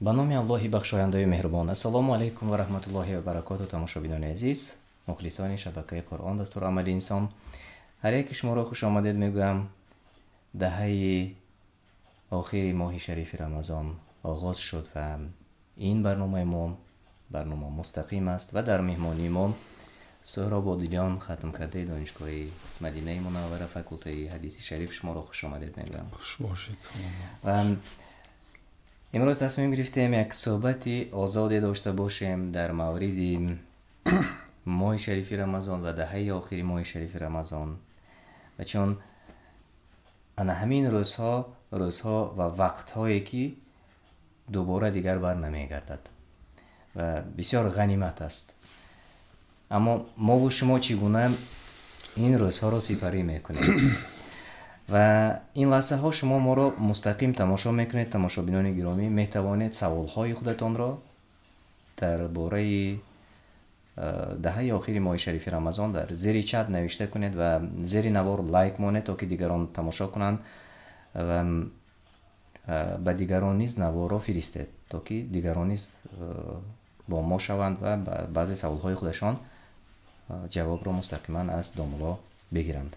ба номи аллоҳи бахшояндаи меҳрубон ассалому алайкум ва раҳматуллоҳи ва баракоту тамошобинони азиз мухлисони шабакаи қуръон дастур амали инсон ҳар яке шуморо хушомадед мегӯям даҳаи охири моҳи шарифи рамазон оғоз шуд ва ин барномаи мо барнома мустақим аст ва дар меҳмонии мо сӯҳрободиҷон хатм кардаи донишгоҳи мадинаи мунаввара факултаи ҳадиси шариф шуморо хушомадед мегӯям хушбошед имрӯз тасмим гирифтем як суҳбати озоде дошта бошем дар мавриди моҳи шарифи рамазон ва даҳаи охири моҳи шарифи рамазон ва чун ана ҳамин рӯзҳо рӯзҳо ва вақтҳое ки дубора дигар барнамегардад ва бисёр ғанимат аст аммо мову шумо чӣ гуна ин рӯзҳоро сипарӣ мекунем ва ин лаҳзаҳо шумо моро мустақим тамошо мекунед тамошобинони гиромӣ метавонед саволҳои худатонро дар бораи даҳаи охири моҳи шарифи рамазон дар зери чат навишта кунед ва зери навор лайк монед то ки дигарон тамошо кунанд ва ба дигарон низ наворро фиристед то ки дигарон низ бо мо шаванд ва баъзе саволҳои худашон ҷавобро мустақиман аз домуло бигиранд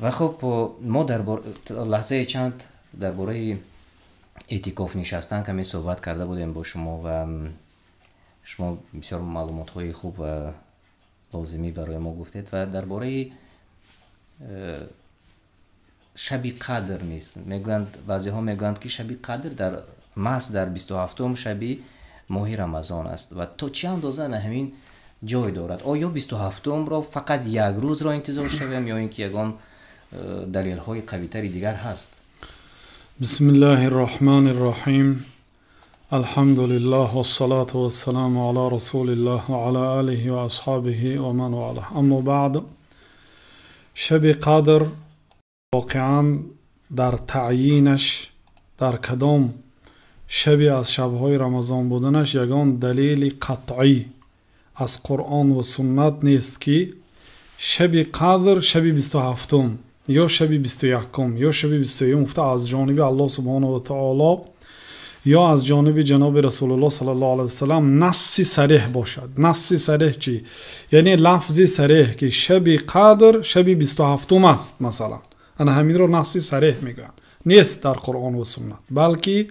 ва хуб мо лаҳзаи чанд дар бораи эътиков нишастан каме суҳбат карда будем бо шумо ва шумо бисёр маълумотҳои хуб ва лозимӣ барои мо гуфтед ва дар бораи э, шаби қадр низ мегӯянд баъзеҳо мегӯянд ки шаби қадр дар маҳз дар бисту ҳафтум шаби моҳи рамазон аст ва то чи андоза наҳамин ҷой дорад оё бисту ҳафтумро фақат як рӯзро интизор шавем ё ин ки ягон Э, далелҳои қавитари дигар ҳаст бисми ллаҳи рроҳмани рроҳим алҳамдулиллаҳ вассалоту вассаламу ала расулиллаҳ вала алиҳи ваасҳобиҳи ваман вала аммо баъд шаби қадр воқеан дар таъйинаш дар кадом шаби аз шабҳои рамазон буданаш ягон далели қатъӣ аз қуръон ва суннат нест ки шаби қадр шаби бисту ҳафтум یا شب 21 یا شب و گفته از جانب الله سبحانه و تعالی یا از جانب جناب رسول الله صلی الله علیه وسلم نصی سریح باشد نصی سریح چی؟ یعنی لفظی سریح که شبی قدر و هفتم است مثلا انا همین رو نصی سریح میگن نیست در قرآن و سنت بلکه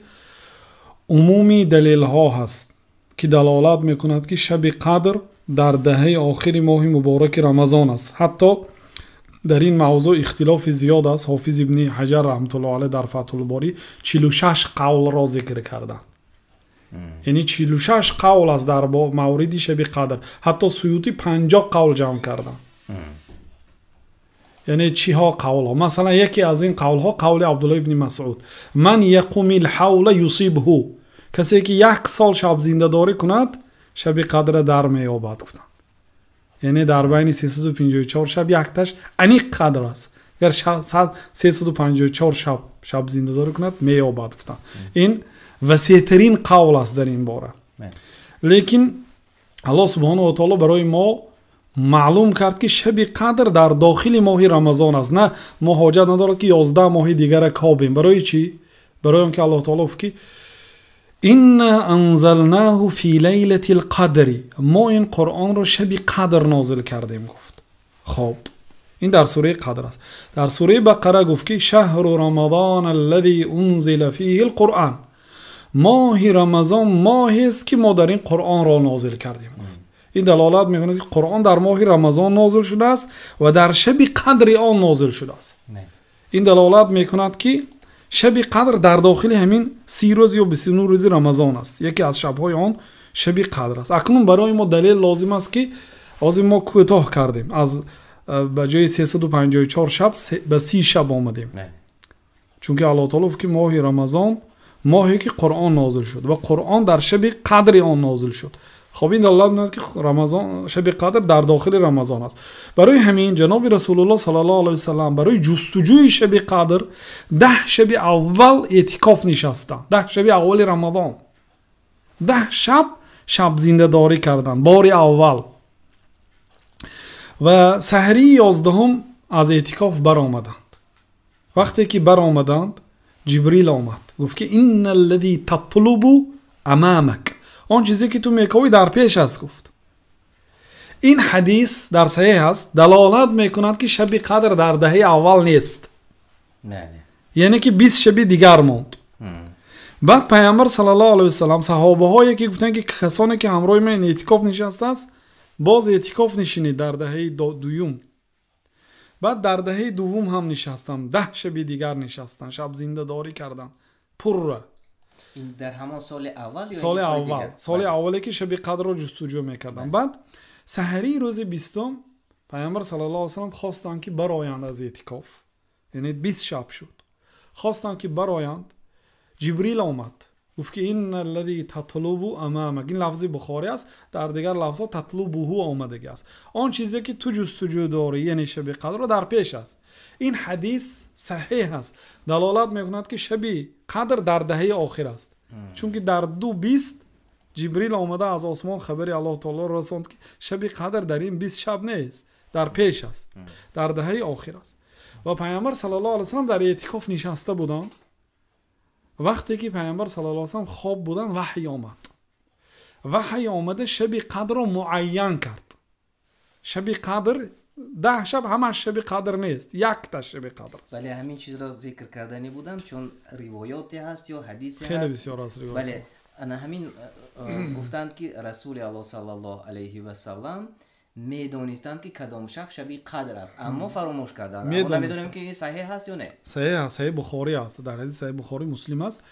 عمومی دلیل ها هست که دلالت میکند که شبی قدر در دهه آخری ماه مبارک رمضان است حتی در این موضوع اختلاف زیاد است حافظ ابن حجر رحمت الله علیه در فتح الباری 46 قول را ذکر کردند یعنی 46 قول از در موردی شبیه قدر حتی سیوتی 50 قول جمع کردن یعنی چی ها قول ها مثلا یکی از این قول ها قول عبدالله ابن مسعود من یقوم الحول یصیب هو کسی که یک سال شب زنده داری کند شبیه قدر در میابد کند یعنی در بین 354 شب یکتاش انیق قدر است اگر 354 شب شب زنده دار کند میابد گفتن این وسیعترین قول است در این باره لیکن الله سبحانه و تعالی برای ما معلوم کرد که شب قدر در داخل ماه رمضان است نه ما حاجت ندارد که 11 ماه دیگر کابیم برای چی برای اون که الله تعالی گفت که инна анзалнаҳу фи лайлати лқадри мо ин қуръонро шаби қадр нозил кардем гуфт хоб ин дар сураи қадр аст дар сураи бақара гуфт ки шаҳру рамадон аллази унзила фиҳи лқуръан моҳи рамазон моҳест ки мо дар ин қуръонро нозил кардем гуфт ин далолат мекунад ки қуръон дар моҳи рамазон нозил шудааст ва дар шаби қадри он нозил шудааст ин далолат мекунад ки شب قدر در داخل همین سی روز یا 29 روز رمضان است یکی از شبهای آن شب قدر است اکنون برای ما دلیل لازم است که از ما کوتاه کردیم از و جای 354 شب به سی شب آمدیم چونکه چون که الله تعالی که ماه رمضان ماهی که قرآن نازل شد و قرآن در شب قدر آن نازل شد хоб ин далолат меоад ки рамазон шаби қадр дар дохили рамазон аст барои ҳамин ҷаноби расулулло сал ллоу алаи вассалам барои ҷустуҷӯи шаби қадр даҳ шаби аввал эътикоф нишастанд даҳ шаби аввали рамазон даҳ шаб шаб зиндадорӣ карданд бори аввал ва саҳрии ёздаҳум аз эътикоф баромаданд вақте ки баромаданд ҷибрил омад гуфт ки ин аллази татлубу амамак он чизе ки ту мекавӣ дар пеш аст гуфт ин ҳадис дар саҳеҳ аст далолат мекунад ки шаби қадр дар даҳаи аввал нест яъне ки бист шаби дигар монд баъд пайғамбар сал ллоу алаи вассалам саҳобаҳое ки гуфтанд ки касоне ки ҳамроҳи ман эътикоф нишастааст боз эътикоф нишинед дар даҳаи дуюм баъд дар даҳаи дуввум ҳам нишастам даҳ шаби дигар нишастан шаб зиндадорӣ кардан пурра این در همان سال اول یا سال اول سال بله. اوله که شبیه قدر رو جستجو میکردم بله. بعد سحری روز بیستم پیامبر صلی الله علیه و سلم خواستن که برایند از اعتکاف یعنی 20 شب شد خواستن که برایند جبریل آمد گفت که این الذی تطلب امام این لفظ بخاری است در دیگر لفظ ها او آمدگی است آن چیزی که تو جستجو داری یعنی شب قدر رو در پیش است این حدیث صحیح است دلالت میکند که شبی قدر در دهه آخر است چون که در دو بیست جبریل آمده از آسمان خبری الله تعالی رساند که شبی قدر در این 20 شب نیست در پیش است در دهه آخر است و پیامبر صلی الله علیه سلم در اعتکاف نشسته بودند وقتی که پیامبر صلی الله علیه سلم خواب بودند وحی آمد وحی آمده شبی قدر را معین کرد شبی قدر ده شب همه شب قدر نیست یک تا شب قدر است ولی همین چیز را ذکر کردنی بودم چون روایاتی هست یا حدیث هست خیلی بسیار است روایات ولی انا همین گفتند که رسول الله صلی الله علیه و سلم میدونستند که کدام شب شب قدر است اما فراموش کردند میدونیم که این صحیح هست یا نه صحیح است صحیح بخاری است در حدیث صحیح بخاری مسلم است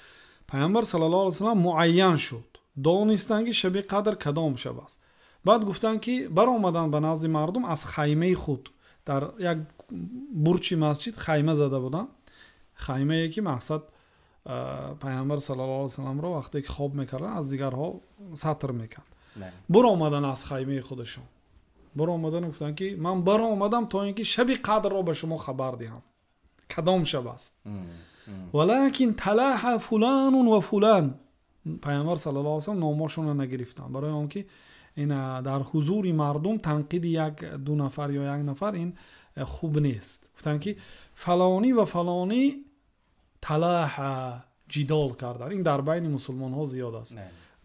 پیامبر صلی الله علیه و سلم معین شد دانستند که شب قدر کدام شب است بعد گفتن که برآمدن به نزد مردم از خیمه خود در یک بورچی مسجد خیمه زده بودن خیمه ای که مقصد پیامبر صلی الله علیه و سلم را وقتی که خواب میکردن از دیگرها سطر میکرد بر اومدن از خیمه خودشون بر آمدن گفتن که من بر آمدم تا اینکه شب قدر را به شما خبر دهم کدام شب است ولیکن تلاح فلان و فلان پیامبر صلی الله علیه و نامشون را نگرفتن برای آنکه این در حضور مردم تنقید یک دو نفر یا یک نفر این خوب نیست گفتن که فلانی و فلانی تلاح جدال کردن این در بین مسلمان ها زیاد است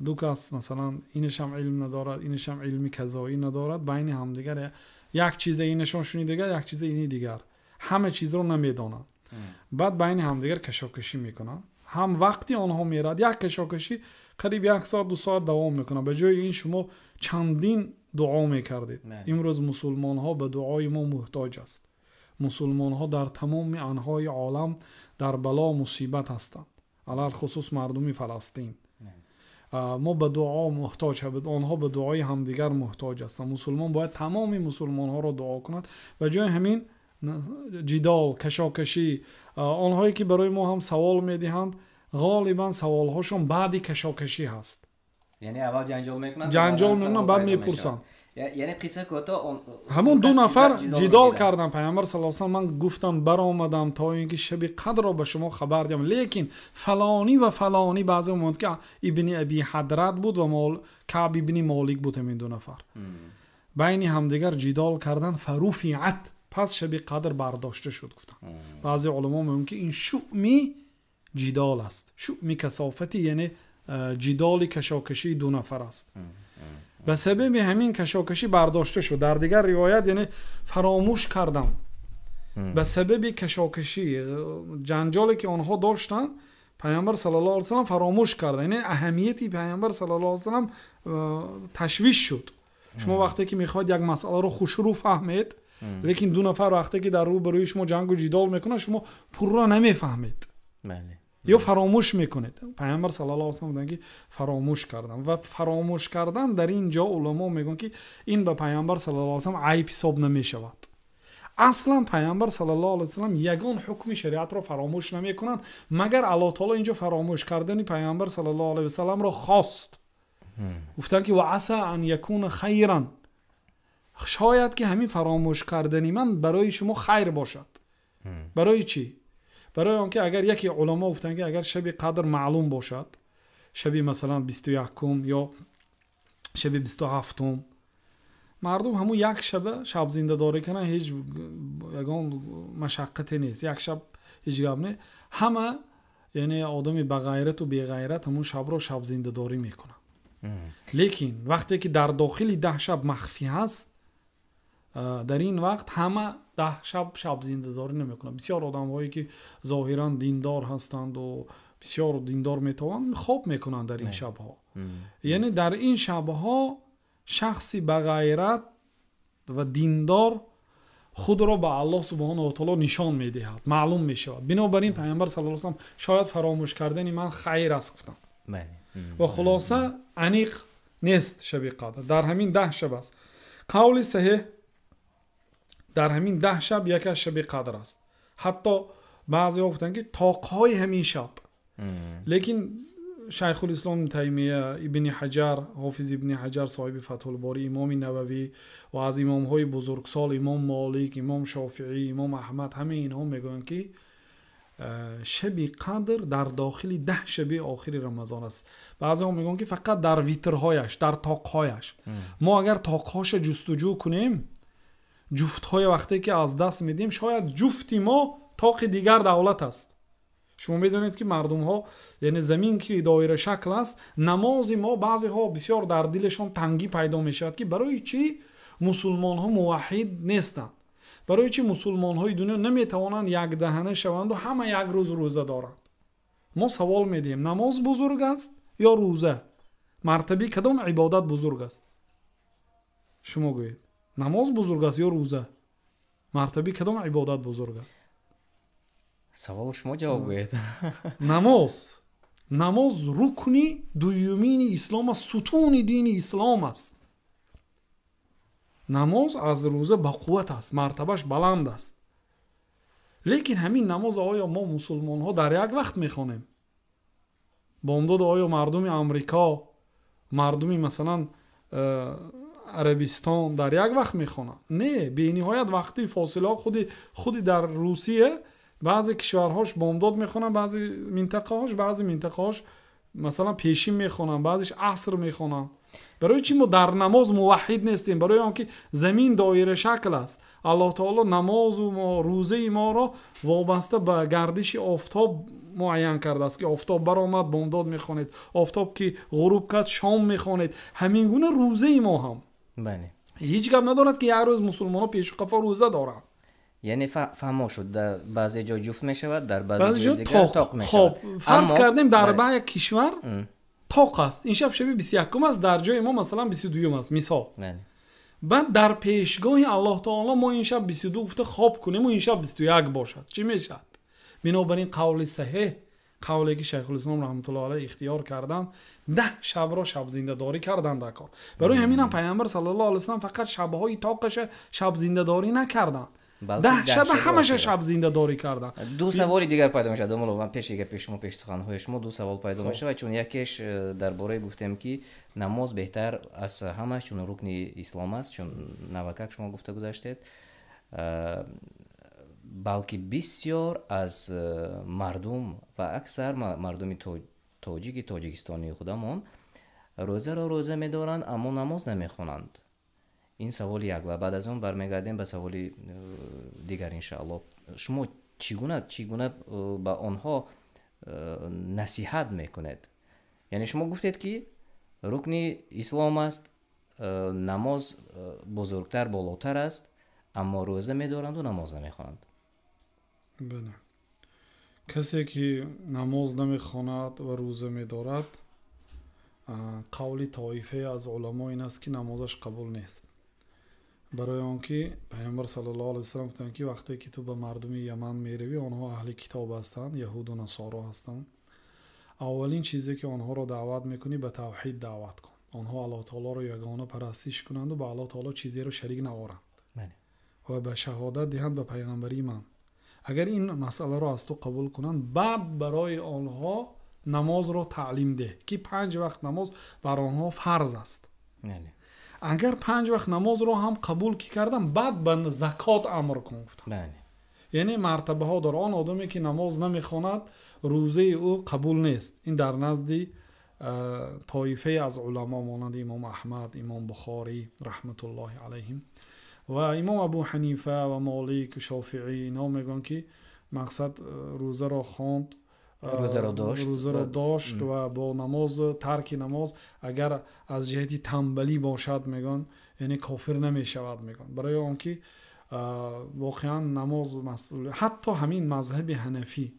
دو کس مثلا اینش هم علم ندارد اینش هم علمی کذایی ندارد بین همدیگر یک چیز اینشان دیگر یک چیز اینی دیگر همه چیز رو نمیدونند بعد بین همدیگر کشاکشی میکنن هم وقتی آنها میرد یک کشاکشی قریب یک ساعت دو ساعت دوام میکنه به جای این شما چندین دعا میکردید امروز مسلمان ها به دعای ما محتاج است مسلمان ها در تمام انهای عالم در بلا مصیبت هستند علال خصوص مردم فلسطین ما به دعا محتاج هستند آنها به دعای همدیگر محتاج هستند مسلمان باید تمام مسلمان ها را دعا کند و جای همین جدال کشاکشی آنهایی که برای ما هم سوال میدهند غالبا سوال هاشون بعدی کشاکشی هست یعنی اول جنجال میکنن جنجال میکنن خب بعد میپرسن یعنی قصه کوتا همون دو نفر جدال کردن پیامبر صلی الله علیه من گفتم برآمدم تا اینکه شب قدر را به شما خبر دیم لیکن فلانی و فلانی بعضی اومد که ابن ابی حضرت بود و مال کعب ابن مالک بود این دو نفر بین همدیگر جدال کردن فروفیعت پس شب قدر برداشته شد گفتم. بعضی علما میگن که این شومی جدال است شومی کسافتی یعنی جدال کشاکشی دو نفر است به سبب همین کشاکشی برداشته شد در دیگر روایت یعنی فراموش کردم به سبب کشاکشی جنجالی که آنها داشتند پیامبر صلی الله علیه و فراموش کرد یعنی اهمیتی پیامبر صلی الله علیه و سلم تشویش شد شما وقتی که میخواد یک مسئله رو خوش رو فهمید لیکن دو نفر وقتی که در رو برای شما جنگ و جدال میکنه شما پر را نمیفهمید بله یا فراموش میکنید پیامبر صلی الله علیه و آله که فراموش کردم و فراموش کردن در اینجا علما میگن که این به پیامبر صلی الله علیه و آله عیب حساب نمیشود اصلا پیامبر صلی الله علیه و سلم یگان حکم شریعت رو فراموش نمیکنند مگر الله تعالی اینجا فراموش کردن پیامبر صلی الله علیه و سلم را خواست گفتن که و عسی ان یکون خیرا شاید که همین فراموش کردن من برای شما خیر باشد برای چی برای آنکه اگر یکی علما گفتن که اگر شب قدر معلوم باشد شب مثلا 21 یا شب 27 مردم همو یک شبه شب زنده داره کنه هیچ یگان مشقتی نیست یک شب هیچ گپ نه همه یعنی آدمی با غیرت و بی غیرت همون شب رو شب زنده داری میکنن لیکن وقتی که در داخل ده شب مخفی هست در این وقت همه ده شب شب زنده داری نمیکنن بسیار آدم هایی که ظاهرا دیندار هستند و بسیار دیندار میتوان خواب میکنن در این شب ها یعنی در این شب ها شخصی به غیرت و دیندار خود را به الله سبحانه و تعالی نشان میدهد معلوم میشود بنابراین پیامبر صلی الله علیه و شاید فراموش کردن من خیر است گفتم و خلاصه انیق نیست شبیه قدر در همین ده شب است قول صحیح در همین ده شب یک از شب قدر است حتی بعضی ها گفتن که تاقهای همین شب لیکن شیخ الاسلام تیمیه ابن حجر حافظ ابن حجر صاحب فتح الباری امام نووی و از امام های سال، امام مالک امام شافعی امام احمد همه اینها میگوین که شب قدر در داخل ده شب آخر رمضان است بعضی ها میگن که فقط در ویترهایش در تاقهایش ما اگر تاقهاش جستجو کنیم جفت های وقتی که از دست میدیم شاید جفتی ما تاق دیگر دولت است شما میدونید که مردم ها یعنی زمین که دایره شکل است نماز ما بعضی ها بسیار در دلشان تنگی پیدا می شود که برای چی مسلمان ها موحد نیستند برای چی مسلمان های دنیا نمی توانند یک دهنه شوند و همه یک روز روزه دارند ما سوال میدیم نماز بزرگ است یا روزه مرتبه کدام عبادت بزرگ است شما گویید намоз бузург аст ё рӯза мартаби кадом ибодат бузург аст саволи шумо ҷавоб гӯед намоз намоз рукни дуюмини ислом аст сутуни дини ислом аст намоз аз рӯза бақувват аст мартабаш баланд аст лекин ҳамин намоз оё мо мусулмонҳо дар як вақт мехонем бомдод оё мардуми амрико мардуми масалан э, عربستان در یک وقت میخونن نه به نهایت وقتی فاصله خودی خودی در روسیه بعضی کشورهاش بامداد میخونن بعضی منطقه هاش بعضی منطقه هاش مثلا پیشین میخونن بعضیش عصر میخونن برای چی ما در نماز موحد نیستیم برای آنکه زمین دایره شکل است الله تعالی نماز و ما روزه ما را وابسته به گردش آفتاب معین کرده است که آفتاب برآمد بامداد میخونید آفتاب که غروب کرد شام میخونید همین گونه روزه ما هم بله هیچ گپ ندارد که یک روز مسلمان ها پیش قفا روزه دارند یعنی فهمو شد در بعضی جا جفت می شود در بعضی جا دیگر تاق می خب فرض کردیم در بله. یک کشور تاق است این شب شبیه 21 است در جای ما مثلا 22 است مثال بله. بعد در پیشگاه الله تعالی ما این شب 22 گفته خواب کنیم و این شب 21 باشد چی میشد بنابراین قول صحیح قولی که شیخ الاسلام رحمت الله علیه اختیار کردن ده شب را شب زنده داری کردند در کار برای همین هم پیامبر صلی الله علیه و فقط شبهای تاقش شب زنده داری نکردند ده شب همش شب زنده داری کردن دو سوال دیگر پیدا میشه دو من پیش که پیش شما پیش دو سوال پیدا میشه و چون یکیش درباره گفتم که نماز بهتر از همه چون رکن اسلام است چون نوکک شما گفته گذاشتید балки бисёр аз э, мардум ва аксар мардуми тоҷики тоҷикистони худамон рӯзаро рӯза медоранд аммо намоз намехонанд ин саволи як ва баъд аз он бармегардем ба саволи э, дигар иншоалло шумо чӣ гуна чӣ гуна э, ба онҳо насиҳат мекунед яъне шумо гуфтед ки рукни ислом аст намоз бузургтар болотар аст аммо рӯза медоранду намоз намехонанд бале касе ки намоз намехонад ва рӯза медорад қавли тоифае аз уламо ин аст ки намозаш қабул нест барои он ки паямбар сал ллоу ал вассалам гуфтанд ки вақте ки ту ба мардуми яман меравӣ онҳо аҳли китоб ҳастанд яҳуду насоро ҳастанд аввалин чизе ки онҳоро даъват мекунӣ ба тавҳид даъват кун онҳо аллоҳтаолоро ягона парастиш кунанду ба аллоҳ таоло чизеро шарик наоранд ва ба шаҳодат диҳанд ба пайғамбари ман اگر این مسئله را از تو قبول کنند بعد برای آنها نماز را تعلیم ده که پنج وقت نماز بر آنها فرض است نه. اگر پنج وقت نماز را هم قبول که کردم بعد به زکات امر کن گفتم یعنی مرتبه ها در آن آدمی که نماز نمیخواند روزه او قبول نیست این در نزدی طایفه از علما مانند امام احمد امام بخاری رحمت الله علیهم و امام ابو حنیفه و مالک شافعی نام میگن که مقصد روزه را خواند روزه را داشت و با نماز ترک نماز اگر از جهتی تنبلی باشد میگن یعنی کافر نمی شود میگن برای آنکه واقعا نماز مسئول حتی همین مذهب هنفی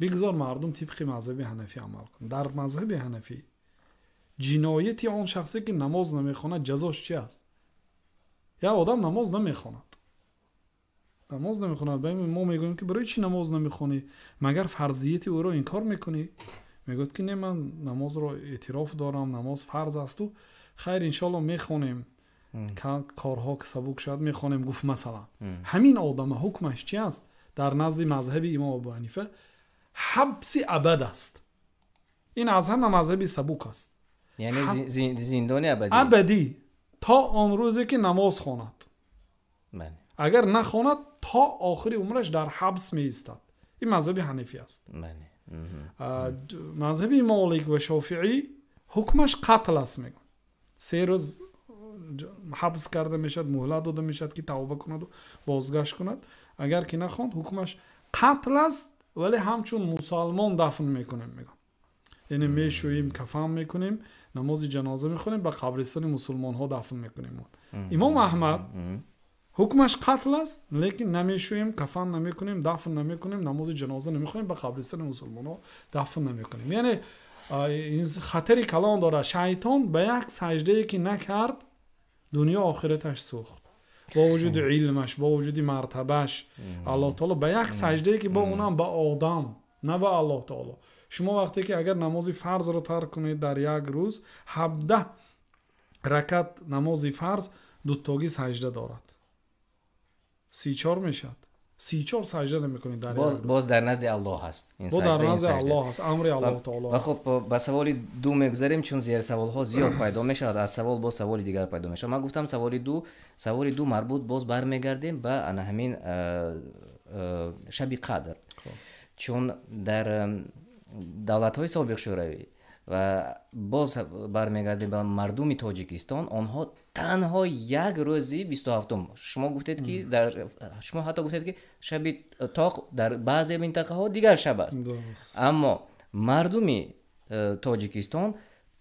بگذار مردم طبق مذهب هنفی عمل کن در مذهب هنفی جنایتی آن شخصی که نماز نمیخونه جزاش چی است یا آدم نماز نمیخواند نماز نمیخواند به ما میگویم که برای چی نماز نمیخونی مگر فرضیتی او را انکار میکنی میگوید که نه من نماز رو اعتراف دارم نماز فرض است و خیر انشالله میخونیم کارها که سبوک شد میخونیم گفت مثلا همین آدم حکمش چی است در نزد مذهب امام ابو حنیفه حبس ابد است این از همه مذهب سبوک است یعنی زندان ابدی ابدی تا آن روزی که نماز خواند بله. اگر نخواند تا آخری عمرش در حبس می ایستد این مذهب حنفی است بله. مذهب مالک و شافعی حکمش قتل است میگن سه روز حبس کرده میشد مهلت داده میشد که توبه کند و بازگشت کند اگر که نخواند حکمش قتل است ولی همچون مسلمان دفن میکنیم میگم. یعنی میشویم، کفن میکنیم نماز جنازه میخونیم به قبرستان مسلمان ها دفن میکنیم امام احمد حکمش قتل است لیکن نمیشویم کفن نمیکنیم دفن نمیکنیم نماز جنازه نمیخونیم به قبرستان مسلمان ها دفن نمیکنیم یعنی این خطری کلان داره شیطان به یک سجده که نکرد دنیا آخرتش سوخت با وجود خب. علمش با وجود مرتبهش الله تعالی به یک سجده که با اونم به آدم نه به الله تعالی شما وقتی که اگر نمازی فرض رو ترک کنید در یک روز 17 رکت نمازی فرض دو تاگی سجده دارد 34 میشد 34 سجده نمی کنید در باز, باز در نزد الله هست این سجده در نزد الله هست امری خب، الله تعالی و خب به سوال دو میگذاریم چون زیر سوال ها زیاد پیدا میشود از سوال با سوال دیگر پیدا میشه من گفتم سوال دو سوال دو مربوط باز برمیگردیم به همین شب قدر خب. چون در давлатҳои собиқшӯравӣ ва боз бармегардем ба мардуми тоҷикистон онҳо танҳо як рӯзи бисту ҳафтум шумо гуфтед ки дар шумо ҳатто гуфтед ки шаби тоқ дар баъзе минтақаҳо дигар шаб аст аммо мардуми э, тоҷикистон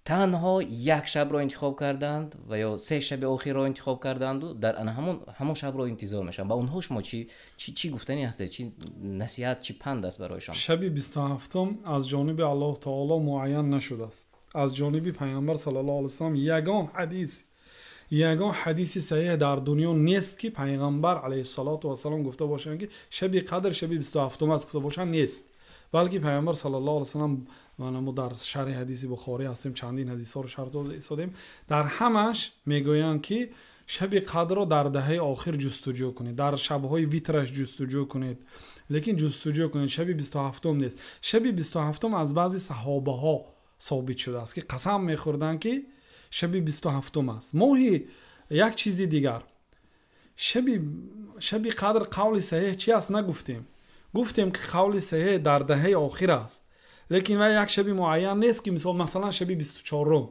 تنها یک شب را انتخاب کردند و یا سه شب آخر را انتخاب کردند و در آن همون شب را انتظار میشند با اونها شما چی چی گفتنی هست چی نصیحت چی پند است برایشان شب 27 از جانب الله تعالی معین نشده است از جانب پیامبر صلی الله علیه و الیهم یگان حدیث یگان حدیثی صحیح در دنیا نیست که پیغمبر علیه الصلا و السلام گفته باشند که شب قدر شب 27 از است گفته باشند نیست بلکه پیامبر صلی الله علیه و مانا ما در شرح حدیث بخاری هستیم چندین حدیث ها رو شرط دادیم در همش میگویند که شب قدر را در دهه آخر جستجو کنید در شب های ویترش جستجو کنید لیکن جستجو کنید شب 27 نیست شب 27 از بعضی صحابه ها ثابت شده است که قسم میخوردن که شب 27 است ماهی یک چیزی دیگر شب شب قدر قول صحیح چی است نگفتیم گفتیم که قول صحیح در دهه آخر است لیکن یک یک شب معین که که مثلا شبی 24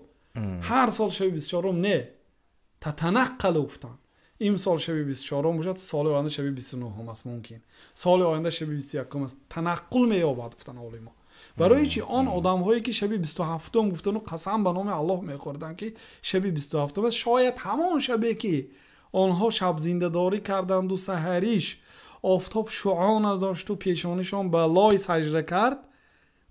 هر سال شبی 24 نه تتنقل گفتن سال شبی 24 باشد سال آینده شبی 29 است ممکن سال آینده شبی 21 است تنقل مییابد گفتن اولی ما برای چی آن آدم هایی که شبی 27 هم گفتن و قسم به نام الله میخوردن که شبی 27 است شاید همان شبی که آنها شب زنده داری کردند و سحریش آفتاب شعا نداشت و پیشانشان به لای سجره کرد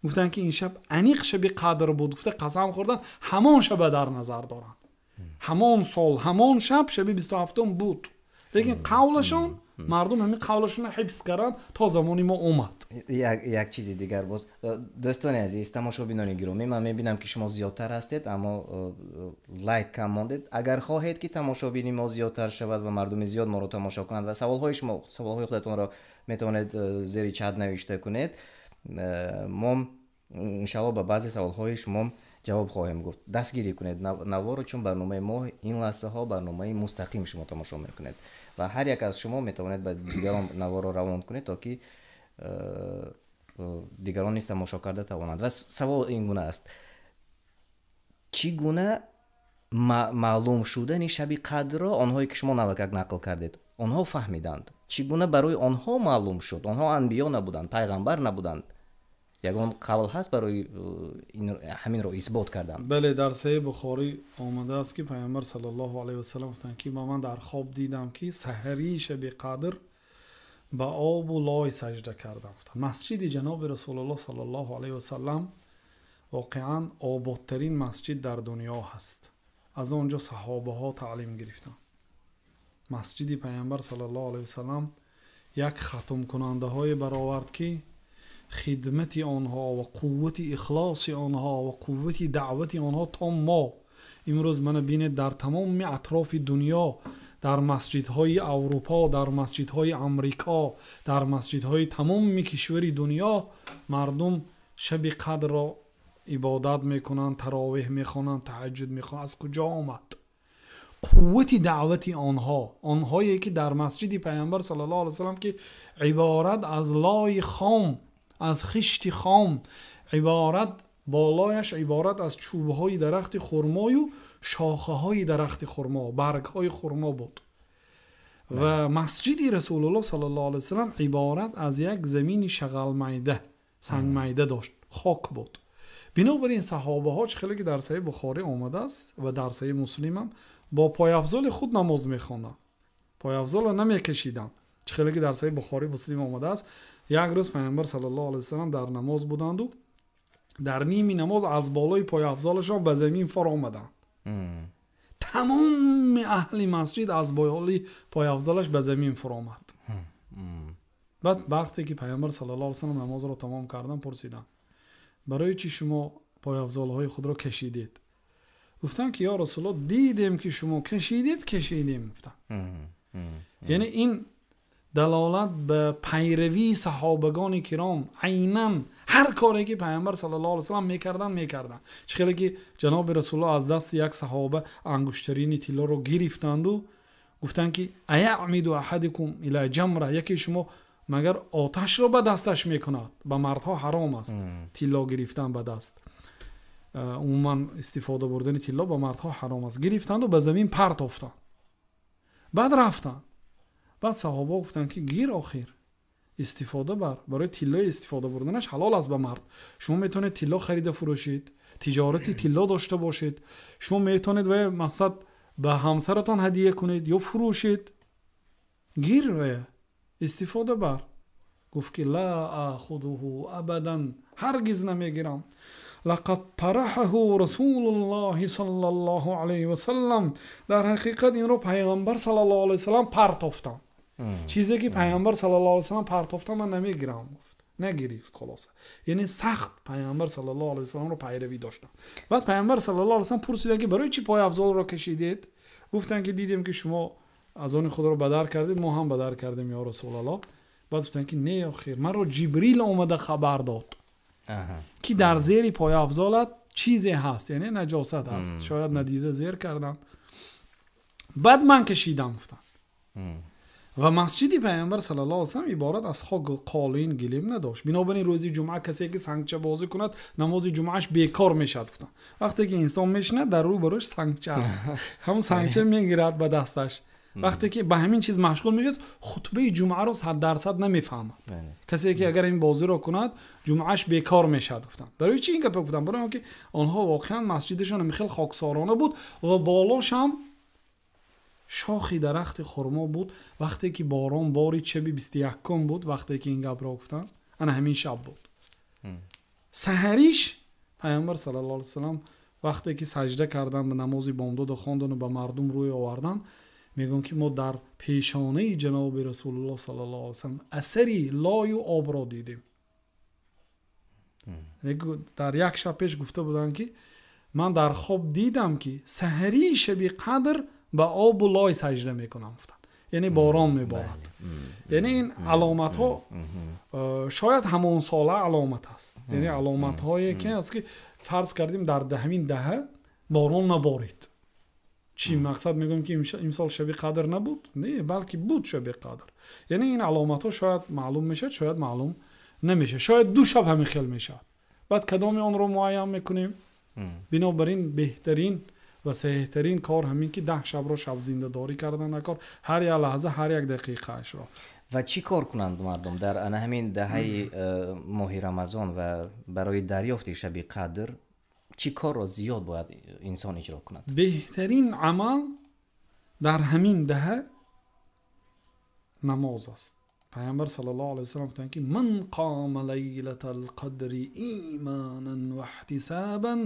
گفتن که این شب انیق شبی قدر بود گفته قسم خوردن همان شب در نظر دارن همان سال همان شب شبی 27 بود لیکن قولشون مردم همین قولشون حبس حفظ کردن تا زمانی ما اومد یک چیزی دیگر باز دوستان عزیز تماشا بینان گرامی من میبینم که شما زیادتر هستید اما لایک کم ماندید اگر خواهید که تماشا بینی ما زیادتر شود و مردم زیاد ما رو تماشا کنند و سوال های شما سوال های خودتون را میتونید زیر چت نوشته کنید Э, мо иншалло ба баъзе саволҳои шумо ҷавоб хоҳем гуфт дастгирӣ кунед наворо чун барномаи мо ин лаҳзаҳо барномаи мустақим шумо тамошо мекунед ва ҳар як аз шумо метавонед ба дигарон наворо равон кунед то ки э, дигарон низ тамошо карда тавонанд ва савол ин гуна аст чӣ гуна маълум шудани шаби қадрро онҳое ки шумо навакак нақл кардед онҳо фаҳмиданд чӣ гуна барои онҳо маълум шуд онҳо анбиё набуданд пайғамбар набуданд ягон қавл ҳаст барои э, ҳаминро исбот кардан бале дар саҳи бухорӣ омадааст ки пайғамбар сал ллоу алаи васалам гуфтанд ки ба ман дар хоб дидам ки саҳарии шаби қадр ба обу лой саҷда кардам гуфтанд масҷиди ҷаноби расулло сал ллоу алаи васалам воқеан ободтарин масҷид дар дунё ҳаст аз он ҷо саҳобаҳо таълим гирифтанд масҷиди пайғамбар сал ллоу алаи васалам як хатмкунандаҳое баровард ки خدمتی آنها و قوت اخلاص آنها و قوت دعوت آنها تا ما امروز من بین در تمام اطراف دنیا در مسجدهای اروپا در مسجدهای امریکا در مسجدهای تمام میکشوری دنیا مردم شب قدر را عبادت میکنند تراویح میخوانند تهجد میخوانند از کجا آمد قوت دعوت آنها آنهایی که در مسجد پیامبر صلی الله علیه وسلم که عبارت از لای خام از خشت خام عبارت بالایش عبارت از چوبه های درخت خرمای و شاخه های درخت خرما برگ های خرما بود و بله. مسجد رسول الله صلی الله علیه وسلم عبارت از یک زمین شغل میده سنگ بله. میده داشت خاک بود بنابراین صحابه ها خیلی که در بخاری آمده است و در مسلم هم با پایفزال خود نماز پای پایافزال رو نمیکشیدن خیلی که در بخاری مسلم آمده است یک روز پیامبر صلی الله علیه و سلم در نماز بودند و در نیمی نماز از بالای پای افضالشان به زمین فر آمدند تمام اهل مسجد از بالای پای افضالش به زمین فر آمد بعد وقتی که پیامبر صلی الله علیه و سلم نماز را تمام کردن پرسیدند برای چی شما پای های خود را کشیدید گفتن که یا رسول الله دیدیم که شما کشیدید کشیدیم گفتن یعنی این دلالت به پیروی صحابگان کرام عینا هر کاری که پیامبر صلی الله علیه و سلم میکردن میکردن چخیلی که جناب رسول الله از دست یک صحابه انگشترین طلا رو گرفتند و گفتن که امید احدکم الی جمره یکی شما مگر آتش رو به دستش میکند به مردها حرام است طلا گرفتن به دست عموما استفاده بردن طلا به مردها حرام است گرفتند و به زمین پرت پرتافتند بعد رفتند بعد صحابه گفتن که گیر آخر استفاده بر برای تیلا استفاده بردنش حلال است به مرد شما میتونید طلا خریده فروشید تجارت طلا داشته باشید شما میتونید به مقصد به همسرتان هدیه کنید یا فروشید گیر و استفاده بر گفت که لا خودهو ابدا هرگز نمیگیرم لقد طرحه رسول الله صلی الله علیه و سلم در حقیقت این رو پیغمبر صلی الله علیه و پرتافتند Hmm. چیزی که پیامبر صلی الله علیه و سلم من نمیگیرم گفت نگرفت خلاص یعنی سخت پیامبر صلی الله علیه و سلم رو پیروی داشتن بعد پیامبر صلی الله علیه و سلم پرسیدن که برای چی پای افضل رو کشیدید گفتن که دیدیم که شما از آن خود رو بدر کردید ما هم بدر کردیم یا رسول الله بعد گفتن که نه آخر من رو جبریل اومده خبر داد که در زیر پای افضالت چیزی هست یعنی نجاست هست hmm. شاید ندیده زیر کردن بعد من کشیدم گفتن hmm. و مسجد پیامبر صلی الله علیه و عبارت از خاک قالین گلیم نداشت بنابراین روزی جمعه کسی که سنگچه بازی کند نماز جمعهش بیکار میشد گفتن وقتی که انسان میشنه در رو بروش سنگچه است همون سنگچه میگیرد به دستش وقتی که به همین چیز مشغول میشد خطبه جمعه رو 100 درصد نمیفهمد بله. کسی که اگر این بازی را کند جمعهش بیکار میشد گفتن برای چی این گفتم برای اینکه آنها واقعا مسجدشون خیلی خاکسارانه بود و بالاش شم، شاخی درخت خرما بود وقتی که باران باری چبی بستی یکم بود وقتی که این گبر گفتن انا همین شب بود سهریش پیامبر صلی اللہ وسلم وقتی که سجده کردن به نماز بامداد و خاندن و به مردم روی آوردن میگن که ما در پیشانه جناب رسول الله صلی اللہ علیہ وسلم اثری لای و آب را دیدیم یعنی در یک شب پیش گفته بودن که من در خواب دیدم که سهریش شبی قدر به آب و لای سجده میکنن گفتن یعنی باران میبارد یعنی این علامت ها شاید همون ساله علامت است یعنی علامت هایی که است که فرض کردیم در دهمین دهه باران نبارید چی مقصد میگم که امسال شبیه قدر نبود نه بلکه بود شبیه قدر یعنی این علامت ها شاید معلوم میشه شاید معلوم نمیشه شاید دو شب همین خیل میشه بعد کدام آن رو معیم میکنیم بنابراین بهترین و سهترین کار همین که ده شب را شب زنده داری کردن کار هر یک لحظه هر یک دقیقه را و چی کار کنند مردم در همین دهه ماه رمضان و برای دریافت شب قدر چی کار را زیاد باید انسان اجرا کند بهترین عمل در همین دهه نماز است پیامبر صلی الله علیه سلم گفتند که من قام لیلت القدر ایمانا و احتسابا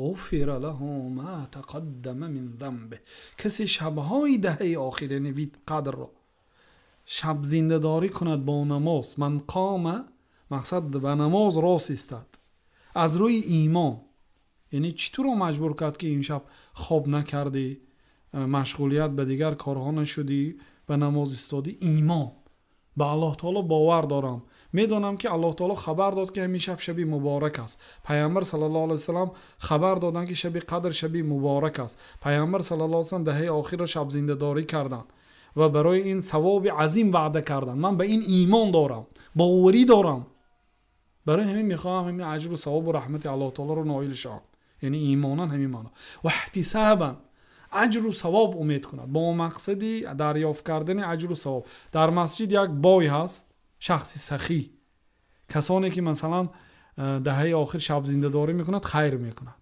غفر له ما تقدم من ذنبه کسی شبهای دهه آخره نوید قدر را شب زنده داری کند با نماز من قام مقصد به نماز راست استد از روی ایمان یعنی چطور رو مجبور کرد که این شب خواب نکردی مشغولیت به دیگر کارها نشدی به نماز استادی ایمان به الله تعالی باور دارم میدونم که الله تعالی خبر داد که همین شب شبی مبارک است پیامبر صلی الله علیه وسلم خبر دادن که شب قدر شبی مبارک است پیامبر صلی الله علیه وسلم دهه آخر شب زنده داری کردند و برای این ثواب عظیم وعده کردند من به این ایمان دارم باوری دارم برای همین میخوام همین اجر و ثواب و رحمت الله تعالی رو نائل شوم یعنی ایمانا همین معنا و احتسابا اجر و ثواب امید کند با مقصدی دریافت کردن اجر و ثواب در مسجد یک بای هست шахси сахӣ касоне ки масалан э, даҳаи охир шабзиндадорӣ мекунад хайр мекунад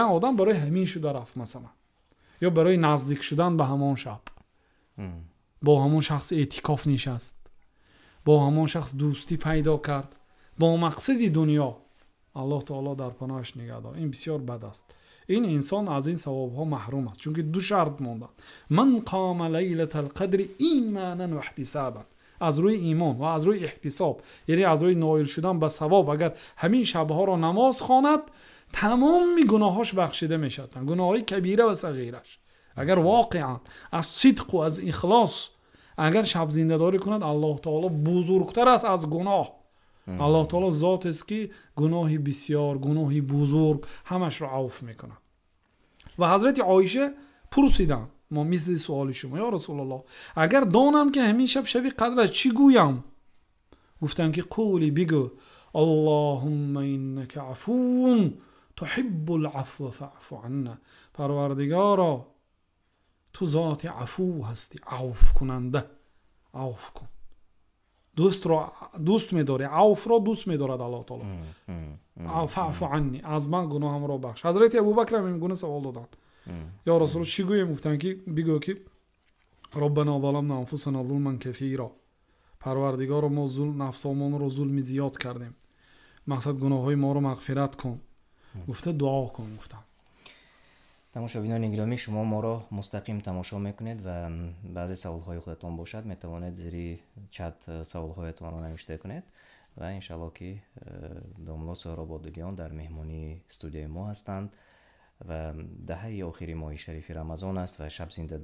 ян одам барои ҳамин шуда рафт масалан ё барои наздик шудан ба ҳамон шаб бо ҳамон шахс эътикоф нишаст бо ҳамон шахс дӯстӣ пайдо кард бо мақсади дунё аллоҳ таоло дар паноҳаш нигаҳдор ин бисёр бад аст ин инсон аз ин савобҳо маҳрум аст чунки ду шарт монданд ман қома лайлата лқадри иманан ваҳтисабан از روی ایمان و از روی احتساب یعنی از روی نایل شدن به ثواب اگر همین شبه ها را نماز خواند تمام گناهاش بخشیده می شدن گناه های کبیره و صغیرش اگر واقعا از صدق و از اخلاص اگر شب زنده داری کند الله تعالی بزرگتر است از گناه الله تعالی ذات است که گناه بسیار گناهی بزرگ همش را عوف میکند و حضرت عایشه پرسیدند ما مثل سوال شما یا رسول الله اگر دانم که همین شب شب قدر از چی گویم گفتن که قولی بگو اللهم انك عفو تحب العفو فاعف عنا پروردگارا تو ذات عفو هستی عوف کننده عوف کن دوست را دوست میداره عوف را دوست میدارد الله تعالی فاعف عنی از من گناهم را بخش حضرت ابوبکر هم این گونه سوال دادند ё расул чӣ гӯем гуфтам ки бигӯ ки роббана валамна анфусана зулман кафира парвардигоро мо нафсомонро зулми зиёд кардем мақсад гуноҳҳои моро мағфират кун гуфта дуо кун гуфтам тамошобинони гиромӣ шумо моро мустақим тамошо мекунед ва баъзе саволҳои худатон бошад метавонед зери чат э, саволҳоятонро навишта кунед ва иншалло ки э, домулло соҳрободулиён дар меҳмонии студияи мо ҳастанд ва даҳаи охири моҳи шарифи рамазон аст ва шаб зинда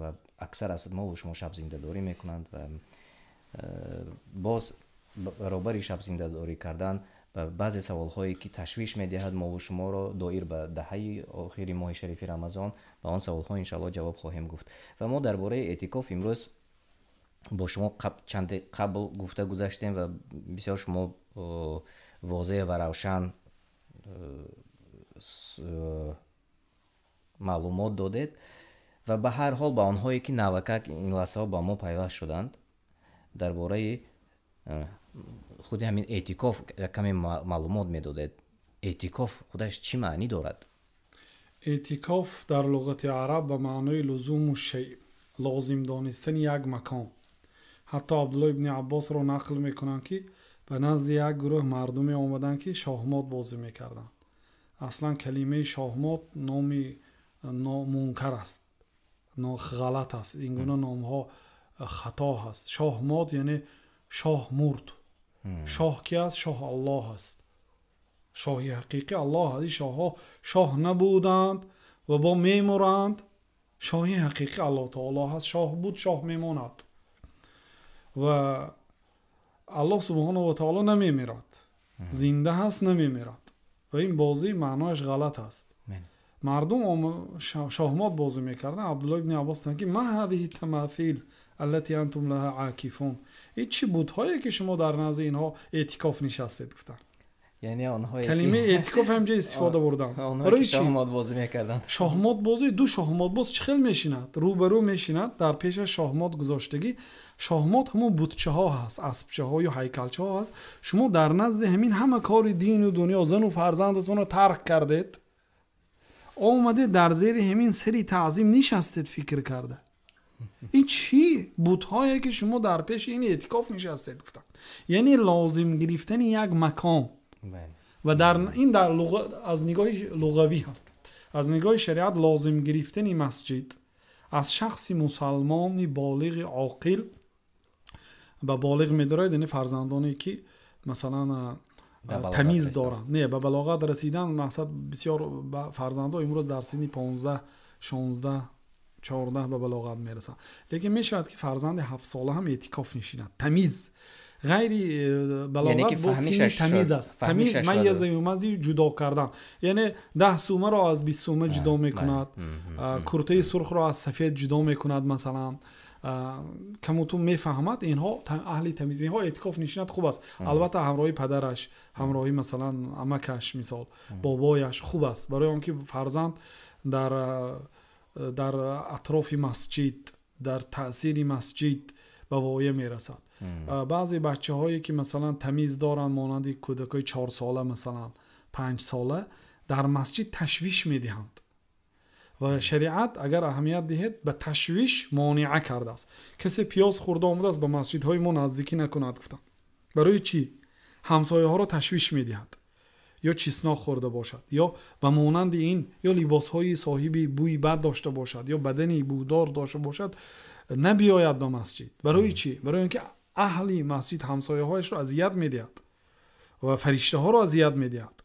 ва аксар аз мову шумо шаб зиндадорӣ мекунанд ва э, боз баробари шаб зиндадорӣ кардан ба баъзе саволҳое ки ташвиш медиҳад мову шуморо доир ба даҳаи охири моҳи шарифи рамазон ба он саволҳо иншалло ҷавоб хоҳем гуфт ва мо дар бораи эътикоф имрӯз бо шумо чанде қабл гуфта гузаштем ва бисёр шумо возеҳ ва равшан э, Э, маълумот додед ва ба ҳар ҳол ба онҳое ки навакак ин лаҳзаҳо ба мо пайваст шуданд дар бораи э, худи ҳамин эътиков э, каме маълумот медодед эътиков худаш чӣ маънӣ дорад эътиков дар луғати араб ба маънои лузуму шей лозим донистани як макон ҳатто абдулло ибни аббосро нақл мекунанд ки ба назди як гурӯҳ мардуме омаданд ки шоҳмот бозӣ мекарданд аслан калимаи шоҳмот номи э, номункар аст ғалат аст ин гуна номҳо э, хато аст шоҳмот яъне шоҳ мурд шоҳ ки аст шоҳ аллоҳ аст шоҳи ҳақиқӣ аллоҳ аст ин шоҳҳо шоҳ набуданд ва бо мемуранд шоҳи ҳақиқӣ аллоҳ таоло аст шоҳ буд шоҳ мемонад ва аллоҳ субҳонаҳу ва таоло намемирад зинда ҳаст намемирад و این بازی معنایش غلط است بله. مردم شاهمات بازی میکردن عبدالله ابن عباس که ما هذه تماثیل التی انتم لها عاکفون این چی بودهایی که شما در نزد اینها اعتکاف نشستید گفتن یعنی آنها کلمه اعتکاف استفاده بردن برای چی شاهمات بازی میکردن شاهمات بازی دو شاهمات باز چخل میشیند روبرو میشیند در پیش شاهمات گذاشتگی شاهمات همون بودچه ها هست اسبچه ها یا هیکلچه ها هست شما در نزد همین همه کار دین و دنیا زن و فرزندتون رو ترک کردید آمده در زیر همین سری تعظیم نشستید فکر کرده این چی بوت که شما در پیش این اعتکاف نشستید گفتن یعنی لازم گرفتن یک مکان بله. و در این در لغ... از نگاه لغوی هست از نگاه شریعت لازم گرفتن مسجد از شخص مسلمان بالغ عاقل به بالغ میدارید یعنی فرزندانی که مثلا تمیز دارن نه به بلاغت رسیدن مقصد بسیار فرزندان امروز در سنی 15 16 14 به بلاغت میرسن لیکن میشود که فرزند 7 ساله هم اعتکاف نشیند تمیز غیری بلاغت یعنی با تمیز است تمیز میز یومزی جدا کردن یعنی ده سومه را از 20 سومه جدا میکند کرته سرخ را از سفید جدا میکند مثلا کموتون میفهمد اینها اهل تمیز اینها اعتکاف نشینت خوب است البته همراهی پدرش همراهی مثلا امکش مثال بابایش خوب است برای آنکه فرزند در در اطراف مسجد در تاثیر مسجد به می رسد. بعضی بچه هایی که مثلا تمیز دارن مانند کودک های چهار ساله مثلا پنج ساله در مسجد تشویش میدهند و شریعت اگر اهمیت دهید به تشویش مانعه کرده است کسی پیاز خورده آمده است به مسجد های ما نزدیکی نکند گفتم برای چی همسایه ها را تشویش میدهد یا چیسنا خورده باشد یا به مانند این یا لباس های صاحبی بوی بد داشته باشد یا بدنی بودار داشته باشد نبیاید به مسجد برای چی برای اینکه اهل مسجد همسایه هایش رو اذیت میدهد و فرشته ها رو اذیت میدهد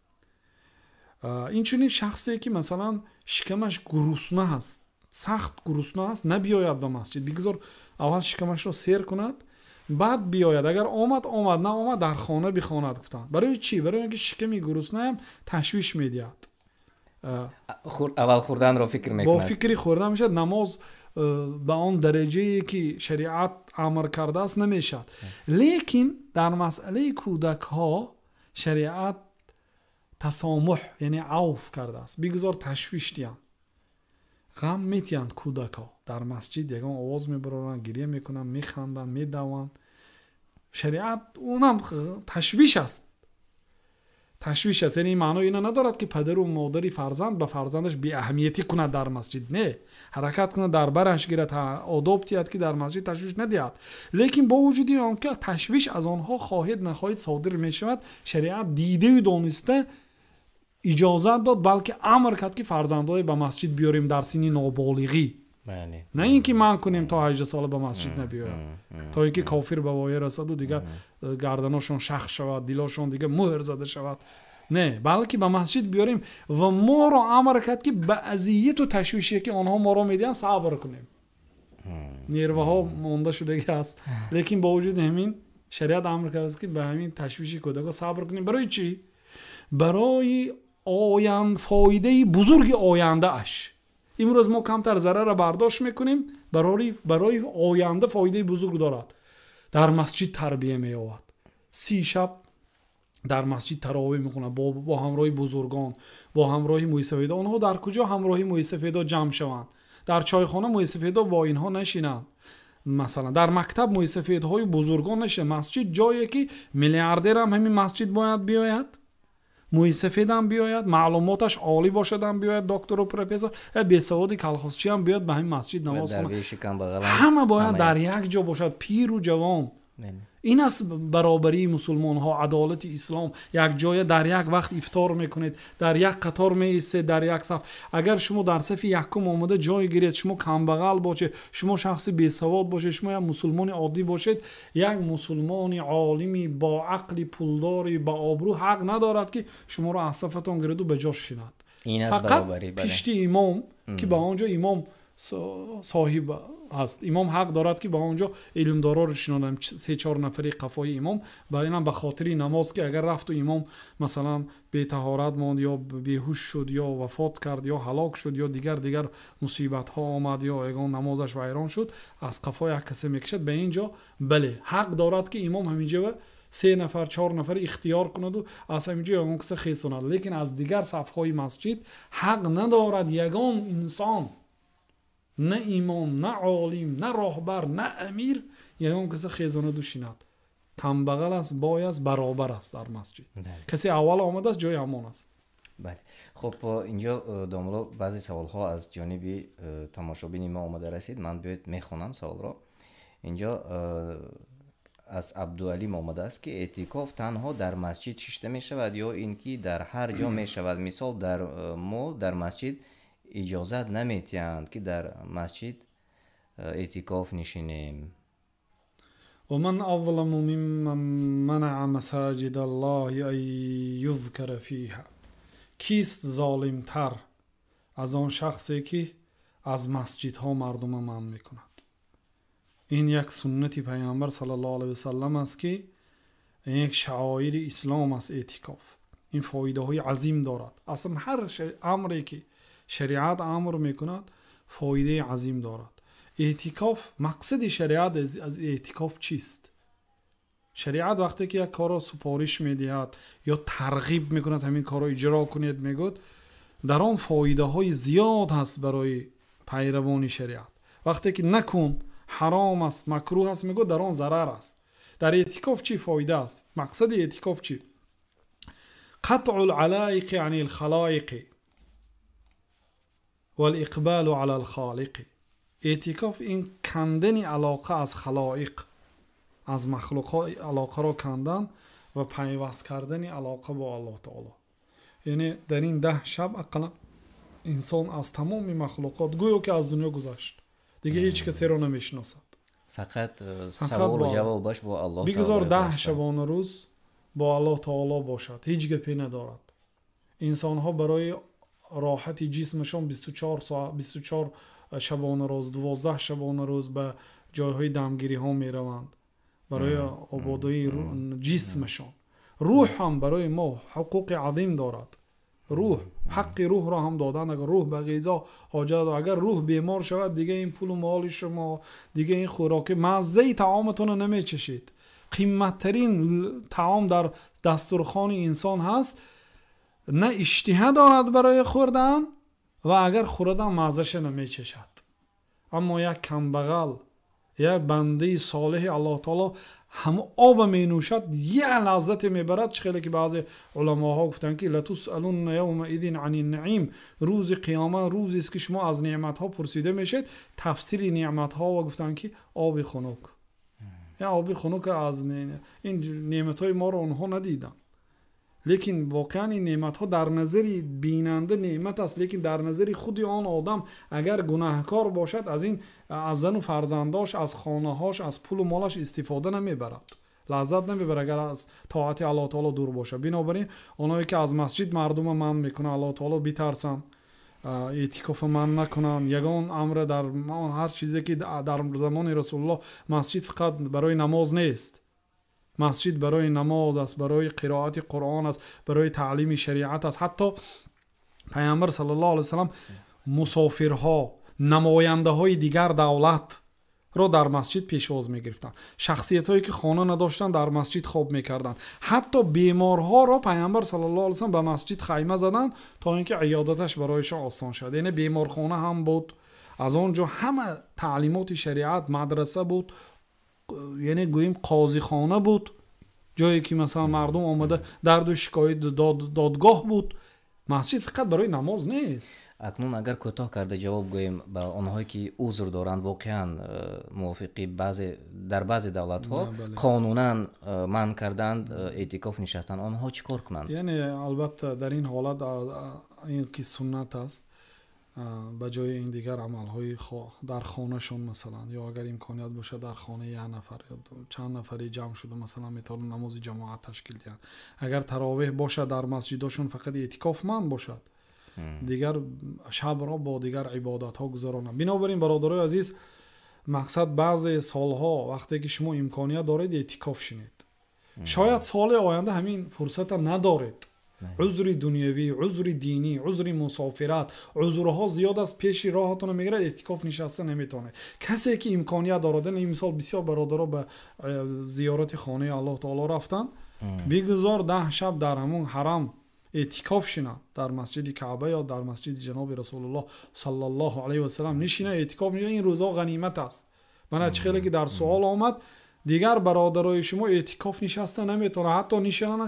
این چونین شخصی که مثلا شکمش گروسنه هست سخت گروسنه است نبیاید به مسجد بگذار اول شکمش رو سیر کند بعد بیاید اگر آمد آمد نه آمد در خانه بخواند گفتند برای چی برای اینکه شکمی گروسنه هم تشویش میدهد اول خوردن رو فکر میکنه با فکری خوردن میشه نماز ба он дараҷае ки шариат амр кардааст намешавад лекин дар масъалаи кӯдакҳо шариат тасомуҳ яъне авф кардааст бигузор ташвиш диҳанд ғам метиҳанд кӯдакҳо дар масҷид ягон овоз мебароранд гирья мекунанд механданд медаванд шариат онам ташвиш аст ташвиш аст яъне ин маъно ина надорад ки падару модари фарзанд ба фарзандаш беаҳамиятӣ кунад дар масҷид не ҳаракат кунад дар бараш гирад одоб диҳад ки дар масҷид ташвиш надиҳад лекин бо вуҷуди он ки ташвиш аз онҳо хоҳед нахоҳед содир мешавад шариат дидаю дониста иҷозат дод балки амр кард ки фарзандҳое ба масҷид биёрем дар синни ноболиғӣ نه اینکه من کنیم تا 18 سال به مسجد نبیایم تا اینکه کافر به وای رسد و دیگه گردناشون شخ شود دیلاشون دیگه مهر زده شود نه بلکه به مسجد بیاریم و ما را امر کرد که به اذیت و تشویشی که آنها ما را میدن صبر کنیم نیروه ها مونده شده است لیکن با وجود همین شریعت امر کرد که به همین تشویشی کودک صبر کنیم برای چی برای آیند فایده بزرگ آینده اش امروز ما کمتر ضرر را برداشت میکنیم برای برای آینده فایده بزرگ دارد در مسجد تربیه می آورد سی شب در مسجد تراویح می با, با همراهی بزرگان با همراهی مویسفیدا آنها در کجا همراهی مویسفیدا جمع شوند در چایخانه مویسفیدا با اینها نشینند مثلا در مکتب مویسفیدهای بزرگان نشه مسجد جایی که میلیاردر هم همین مسجد باید بیاید موی سفید هم بیاید معلوماتش عالی باشد هم بیاید دکتر و پروفسور یا بی سواد هم بیاد به همین مسجد نماز همه باید در یک جا باشد پیر و جوان این است برابری مسلمان ها عدالت اسلام یک جای در یک وقت افتار میکنید در یک قطار میسته در یک صف اگر شما در صف یکم آمده جای گیرید شما کمبغل باشه شما شخصی بیسواد سواد شما یک مسلمان عادی باشید یک مسلمان عالمی با عقل پولداری با آبرو حق ندارد که شما را از صفتان گیرد و به جاش شیند این فقط برابری پیشتی بله. امام که به آنجا امام صاحب از امام حق دارد که به اونجا علم علمدارارشون سه چهار نفری قفای امام برای اینم به خاطر نماز که اگر رفت و امام مثلا به طهارت ماند یا بیهوش شد یا وفات کرد یا هلاک شد یا دیگر دیگر مصیبت ها آمد یا اگان نمازش و ایران شد از قفای یک کسی میکشد به اینجا بله حق دارد که امام همینجا سه نفر چهار نفر اختیار کند و از همینجا یگان کسی لیکن از دیگر های مسجد حق ندارد یگان انسان نه امام نه عالم نه راهبر نه امیر یعنی اون کسی خیزانه دوشیند تنبغل است بای است برابر است در مسجد بله. کسی اول آمده است جای امان است بله خب اینجا داملو بعضی سوال ها از جانب تماشابین ما آمده رسید من باید میخونم سوال را اینجا از عبدالیم آمده است که اعتکاف تنها در مسجد شیشته می شود یا اینکه در هر جا می شود مثال در ما در مسجد иҷозат наметиҳанд ки дар масҷид نشینیم нишинем ومن أظلم ممن منع مساجد الله أن يذكر فيها کیست تر از آن شخصی که از ها مردم منع میکند این یک سنتی پیامبر صلی الله علیه سلم است که یک شعایر اسلام است اعتکاف این فایده های عظیم دارد اصلا هر امری که شریعت امر میکند فایده عظیم دارد اعتکاف مقصد شریعت از اعتکاف چیست شریعت وقتی که یک کار را سپارش میدهد یا ترغیب میکند همین کار را اجرا کنید میگوید در آن فایده های زیاد هست برای پیروان شریعت وقتی که نکن حرام است مکروه است میگوید در آن ضرر است در اعتکاف چی فایده است مقصد اعتکاف چی قطع العلایق یعنی الخلایق و علی الخالق اعتکاف این کندن علاقه از خلایق از مخلوقات علاقه را کندن و پیوست کردن علاقه با الله تعالی یعنی در این ده شب اقلا انسان از تمام مخلوقات گویو که از دنیا گذشت دیگه هیچ کسی رو نمیشناسد فقط سوال و جوابش با الله تعالی بگذار ده شبان روز با الله تعالی باشد هیچ گپی ندارد انسان ها برای راحتی جسمشان 24 ساعت 24 روز 12 شبانه روز به های دمگیری ها می برای آبادای جسمشان روح هم برای ما حقوق عظیم دارد روح حق روح را هم دادن اگر روح به غذا حاجت اگر روح بیمار شود دیگه این پول و مال شما دیگه این خوراک مزه تعامتون رو قیمت ترین تعام در دسترخوان انسان هست نه اشتها دارد برای خوردن و اگر خوردن مزش نمیچشد اما یک کمبغل یا بنده صالح الله تعالی همه آب می نوشد یه لذت میبرد برد چخیلی که بعضی علما ها گفتن که الون یوم ایدین عن النعیم روز قیامه روزی است که شما از نعمت ها پرسیده میشید تفسیر نعمت ها و گفتن که آب خنک یا آب خنک از این نعمت های ما رو اونها ندیدن لیکن واقعا این نعمت ها در نظری بیننده نعمت است لیکن در نظری خودی آن آدم اگر گناهکار باشد از این از زن و فرزنداش از خانه هاش از پول و مالش استفاده نمیبرد لذت نمیبرد اگر از طاعت الله تعالی دور باشه بنابراین اونایی که از مسجد مردم من میکنه الله تعالی بیترسم اعتکاف من نکنن یگان امر در هر چیزی که در زمان رسول الله مسجد فقط برای نماز نیست مسجد برای نماز است برای قرائت قرآن است برای تعلیم شریعت است حتی پیامبر صلی الله علیه وسلم مسافرها نماینده های دیگر دولت را در مسجد پیشواز می گرفتن شخصیت هایی که خانه نداشتن در مسجد خواب می کردن حتی بیمارها را پیامبر صلی الله علیه وسلم به مسجد خیمه زدن تا اینکه عیادتش برایش آسان شد یعنی بیمارخانه هم بود از آنجا همه تعلیمات شریعت مدرسه بود яъне гӯем қозихона буд ҷое ки масалан мардум омада дарду шикоит додгоҳ буд масҷид фақат барои намоз нест акнун агар кӯтоҳ карда ҷавоб гӯем ба онҳое ки узр доранд воқеан э, мувофиқи баъзе дар баъзе давлатҳо қонунан э, манъ карданд э, эътикоф нишастанд онҳо чӣ кор кунанд яъне албатта дар ин ҳолат ин ки суннат аст به جای این دیگر عملهای در خانهشون مثلا یا اگر امکانیت باشه در خانه یه نفر یا چند نفری جمع شده مثلا میتونن نماز جماعت تشکیل دهند اگر تراویح باشه در مسجدشون فقط اعتکاف من باشد دیگر شب را با دیگر عبادت ها گذرانند بنابراین برادرای عزیز مقصد بعضی سالها وقتی که شما امکانیت دارید اعتکاف شینید شاید سال آینده همین فرصت ندارید узри дунявӣ узри динӣ узри мусофират узрҳо зиёд аст пеши роҳатона мегирад эътикоф нишаста наметавонед касе ки имконият дорад ин мисол бисёр бародаро ба э, зиёрати хонаи аллоҳ таоло рафтанд бигузор даҳ шаб дар ҳамон ҳарам эътикоф шинад дар масҷиди каъба ё дар масҷиди ҷаноби расулуллоҳ салаллоҳу алаи васалам нишина эътикоф ш ин рӯзҳо ғанимат аст мана чӣ хеле ки дар суол омад дигар бародарои шумо эътикоф нишаста наметавонад ҳатто нишана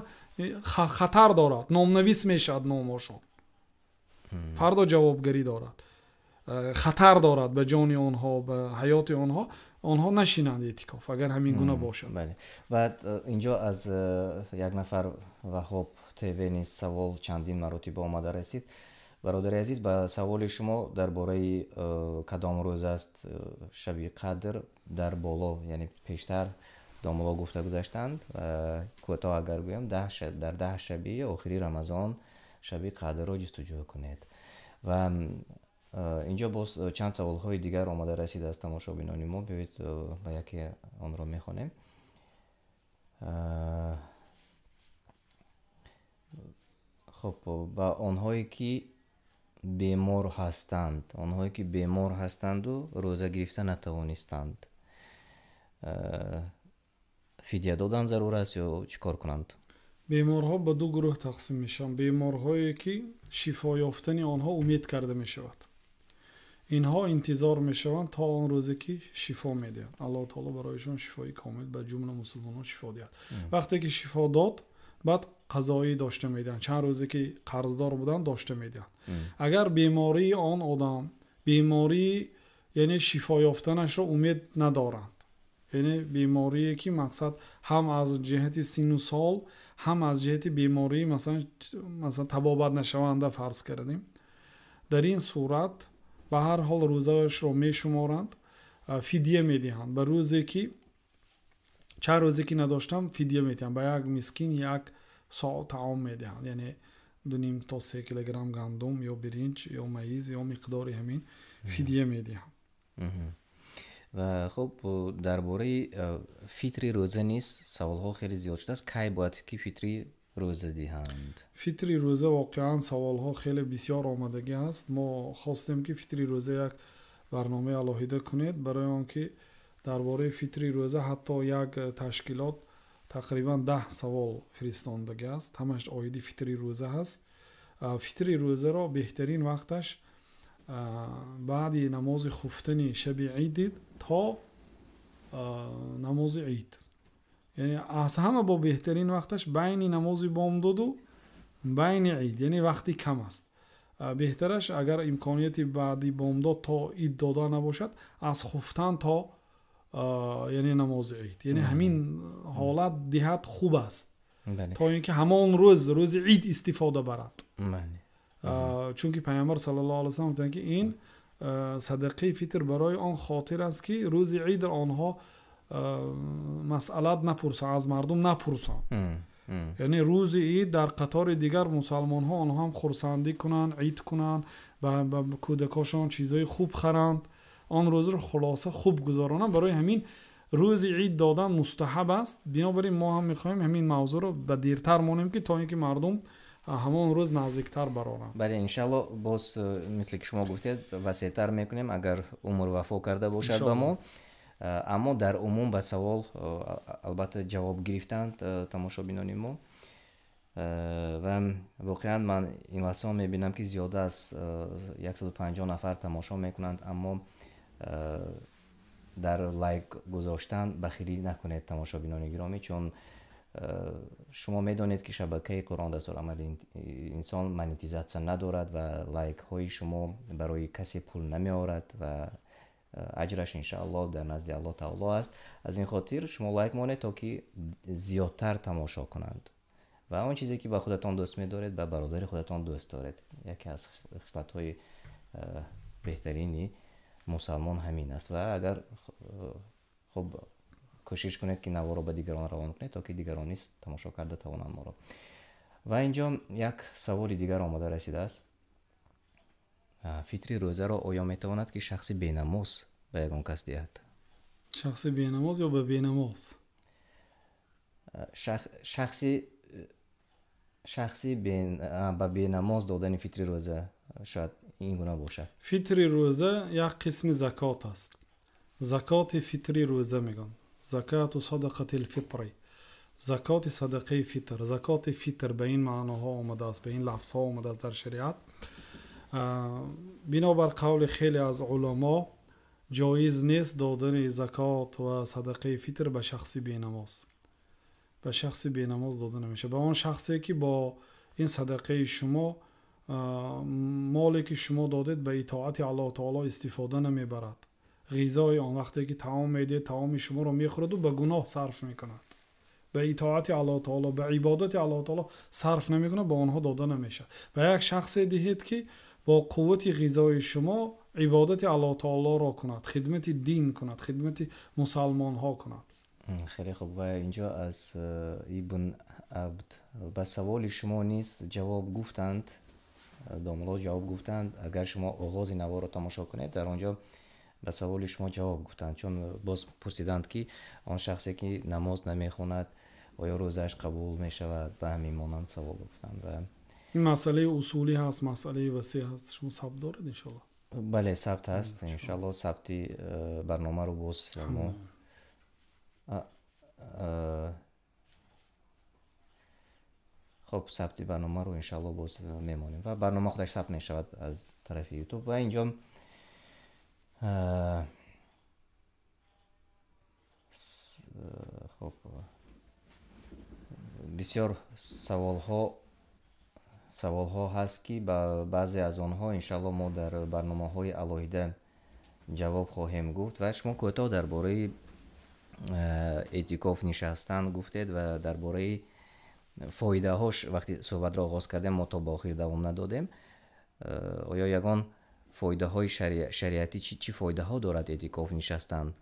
хатар дорад номнавис мешавад номошо фардо ҷавобгарӣ дорад э, хатар дорад ба ҷони онҳо ба ҳаёти онҳо онҳо нашинанд эътиков агар ҳамин гуна бошад ва э, инҷо аз э, як нафар ваҳоб тв низ савол чандин маротиба омада расид бародари азиз ба саволи шумо дар бораи кадом рӯз аст шаби қадр дар боло яъне пештар ҳафтаомало гуфта гузаштанд кӯтоҳ агар гӯям дар даҳ шаби охири рамазон шаби қадрро ҷустуҷӯ кунед ва инҷо боз чанд саволҳои дигар омада расида аз тамошобинони мо биёед ба яке онро мехонем хуб ба онҳое ки бемор ҳастанд онҳое ки бемор ҳастанду рӯза гирифта натавонистанд фидя додан зарур аст ё чӣ кор кунанд беморҳо ба ду гурӯҳ тақсим мешаванд беморҳое ки шифо ёфтани онҳо умед карда мешавад инҳо интизор мешаванд то он рӯзе ки шифо медиҳад аллоҳ таоло барояшон шифои комил ба ҷумла мусулмонон шифо диҳад вақте ки шифо дод баъд қазоӣ дошта медиҳанд чанд рӯзе ки қарздор буданд дошта медиҳанд агар бемории он одам бемории яъне шифо ёфтанашро умед надоранд یعنی بیماریه که مقصد هم از جهت سین و سال هم از جهت بیماری مثلا مثلا تبابت نشونده فرض کردیم در این صورت به هر حال روزایش رو می شمارند فدیه می دهند به روزی که چه روزی که نداشتم فدیه می دهند به یک مسکین یک ساعت تعام می دهند یعنی دو نیم تا سه کیلوگرم گندم یا برنج یا میز یا مقداری همین فدیه می دهند ва хуб э, дар бораи э, фитри рӯза низ саволҳо хеле зиёд шудааст кай бояд ки фитри рӯза диҳанд фитри рӯза воқеан саволҳо хеле бисёр омадагӣ аст мо хостем ки фитри рӯза як барномаи алоҳида кунед барои он ки дар бораи фитри рӯза ҳатто як э, ташкилот тақрибан даҳ савол фиристондагиаст ҳамаш оиди фитри рӯза ҳаст фитри рӯзаро беҳтарин вақташ بعدی نماز خفتن شب عید تا نماز عید یعنی از همه با بهترین وقتش بین نماز بامداد و بین عید یعنی وقتی کم است بهترش اگر امکانیتی بعدی بامداد تا عید داده نباشد از خفتن تا یعنی نماز عید یعنی همین حالت دیهت خوب است بله. تا اینکه همان روز روز عید استفاده برد بله. چونکی پیامبر صلی الله علیه و سلم که این صدقه فطر برای آن خاطر است که روز عید آنها مسئلات نپرسند از مردم نپرسند یعنی روز عید در قطار دیگر مسلمان ها آنها هم خورسندی کنند عید کنند و کودکاشان چیزهای خوب خرند آن روز رو خلاصه خوب گذارانند برای همین روز عید دادن مستحب است بنابراین ما هم میخوایم همین موضوع رو به دیرتر مانیم که تا اینکه مردم ҳамон рӯз наздиктар барорам бале иншалло боз э, мисли ки шумо гуфтед васеътар мекунем агар умр вафо карда бошад ба мо э, аммо дар умум ба савол э, албатта ҷавоб гирифтанд тамошобинони мо ва воқеан ман ин васо мебинам ки зиёда аз 150 нафар тамошо мекунанд аммо дар лайк гузоштан бахирӣ накунед тамошобинони гиромӣ чун шумо медонед ки шабакаи қуръон дастурамали инсон монетизатсия надорад ва лайкҳои шумо барои касе пул намеорад ва э, аҷраш иншоалло дар назди алло таоло аст аз ин хотир шумо лайк монед то ки зиёдтар тамошо кунанд ва он чизе ки ба худатон дӯст медоред ба бародари худатон дӯст доред яке аз хислатҳои э, беҳтарини мусалмон ҳамин аст ва агар э, хуб кӯшиш кунед ки наворо ба дигарон равон кунед то ки дигарон низ тамошо карда тавонанд моро ва инҷо як саволи дигар омада расидааст фитри рӯзаро оё метавонад ки шахси бенамоз ба ягон кас диҳад шахси бенамоз ё ба бенамоз шахси шахси ба бенамоз додани фитри рӯза шояд ин гуна бошад фитри рӯза як қисми закот аст закоти фитри рӯза мегӯянд закату садақати лфитри закоти садақаи фитр закоти фитр ба ин маъноҳо омадааст ба ин лафзҳо омадааст дар шариат бинобар қавли хеле аз уламо ҷоиз нест додани закот ва садақаи фитр ба шахси бенамоз ба шахси бенамоз дода намешавад ба он шахсе ки бо ин садақаи шумо моле ки шумо додед ба итоати аллоҳ таоло истифода намебарад غیزای آن وقتی که تمام میده تمام شما رو میخورد و به گناه صرف میکند به اطاعت الله تعالی به عبادت الله تعالی صرف نمیکنه به آنها داده نمیشه و یک شخص دهید که با قوت غیزای شما عبادت الله تعالی را کند خدمت دین کند خدمت مسلمان ها کند خیلی خوب و اینجا از ابن عبد به سوال شما نیست جواب گفتند داملا جواب گفتند اگر شما آغاز نوار را تماشا کنید در آنجا ба саволи шумо ҷавоб гуфтанд чун боз пурсиданд ки он шахсе ки намоз намехонад оё рӯзааш қабул мешавад ба ҳамин монанд савол гуфтанд ин масъалаи усулӣ ҳаст масъалаи васеъ ҳаст шумо сабт доред иншалла бале сабт ҳаст иншалло сабти э, барномаро боз мо э, хоб сабти барномаро иншалло боз э, мемонем ва барнома худаш сабт мешавад аз тарафи ютуб ва инҷо Э, э, хуб э, бисёр саволҳо саволҳо ҳаст ки ба баъзе аз онҳо иншаалло мо дар барномаҳои алоҳида ҷавоб хоҳем гуфт ва шумо кӯтоҳ дар бораи эътикоф нишастан гуфтед ва дар бораи фоидаҳош вақти суҳбатро оғоз кардем мо то ба охир давом надодем оё ягон فایده های شریعتی چی, چی فایده ها دارد ایتیکاف نشستن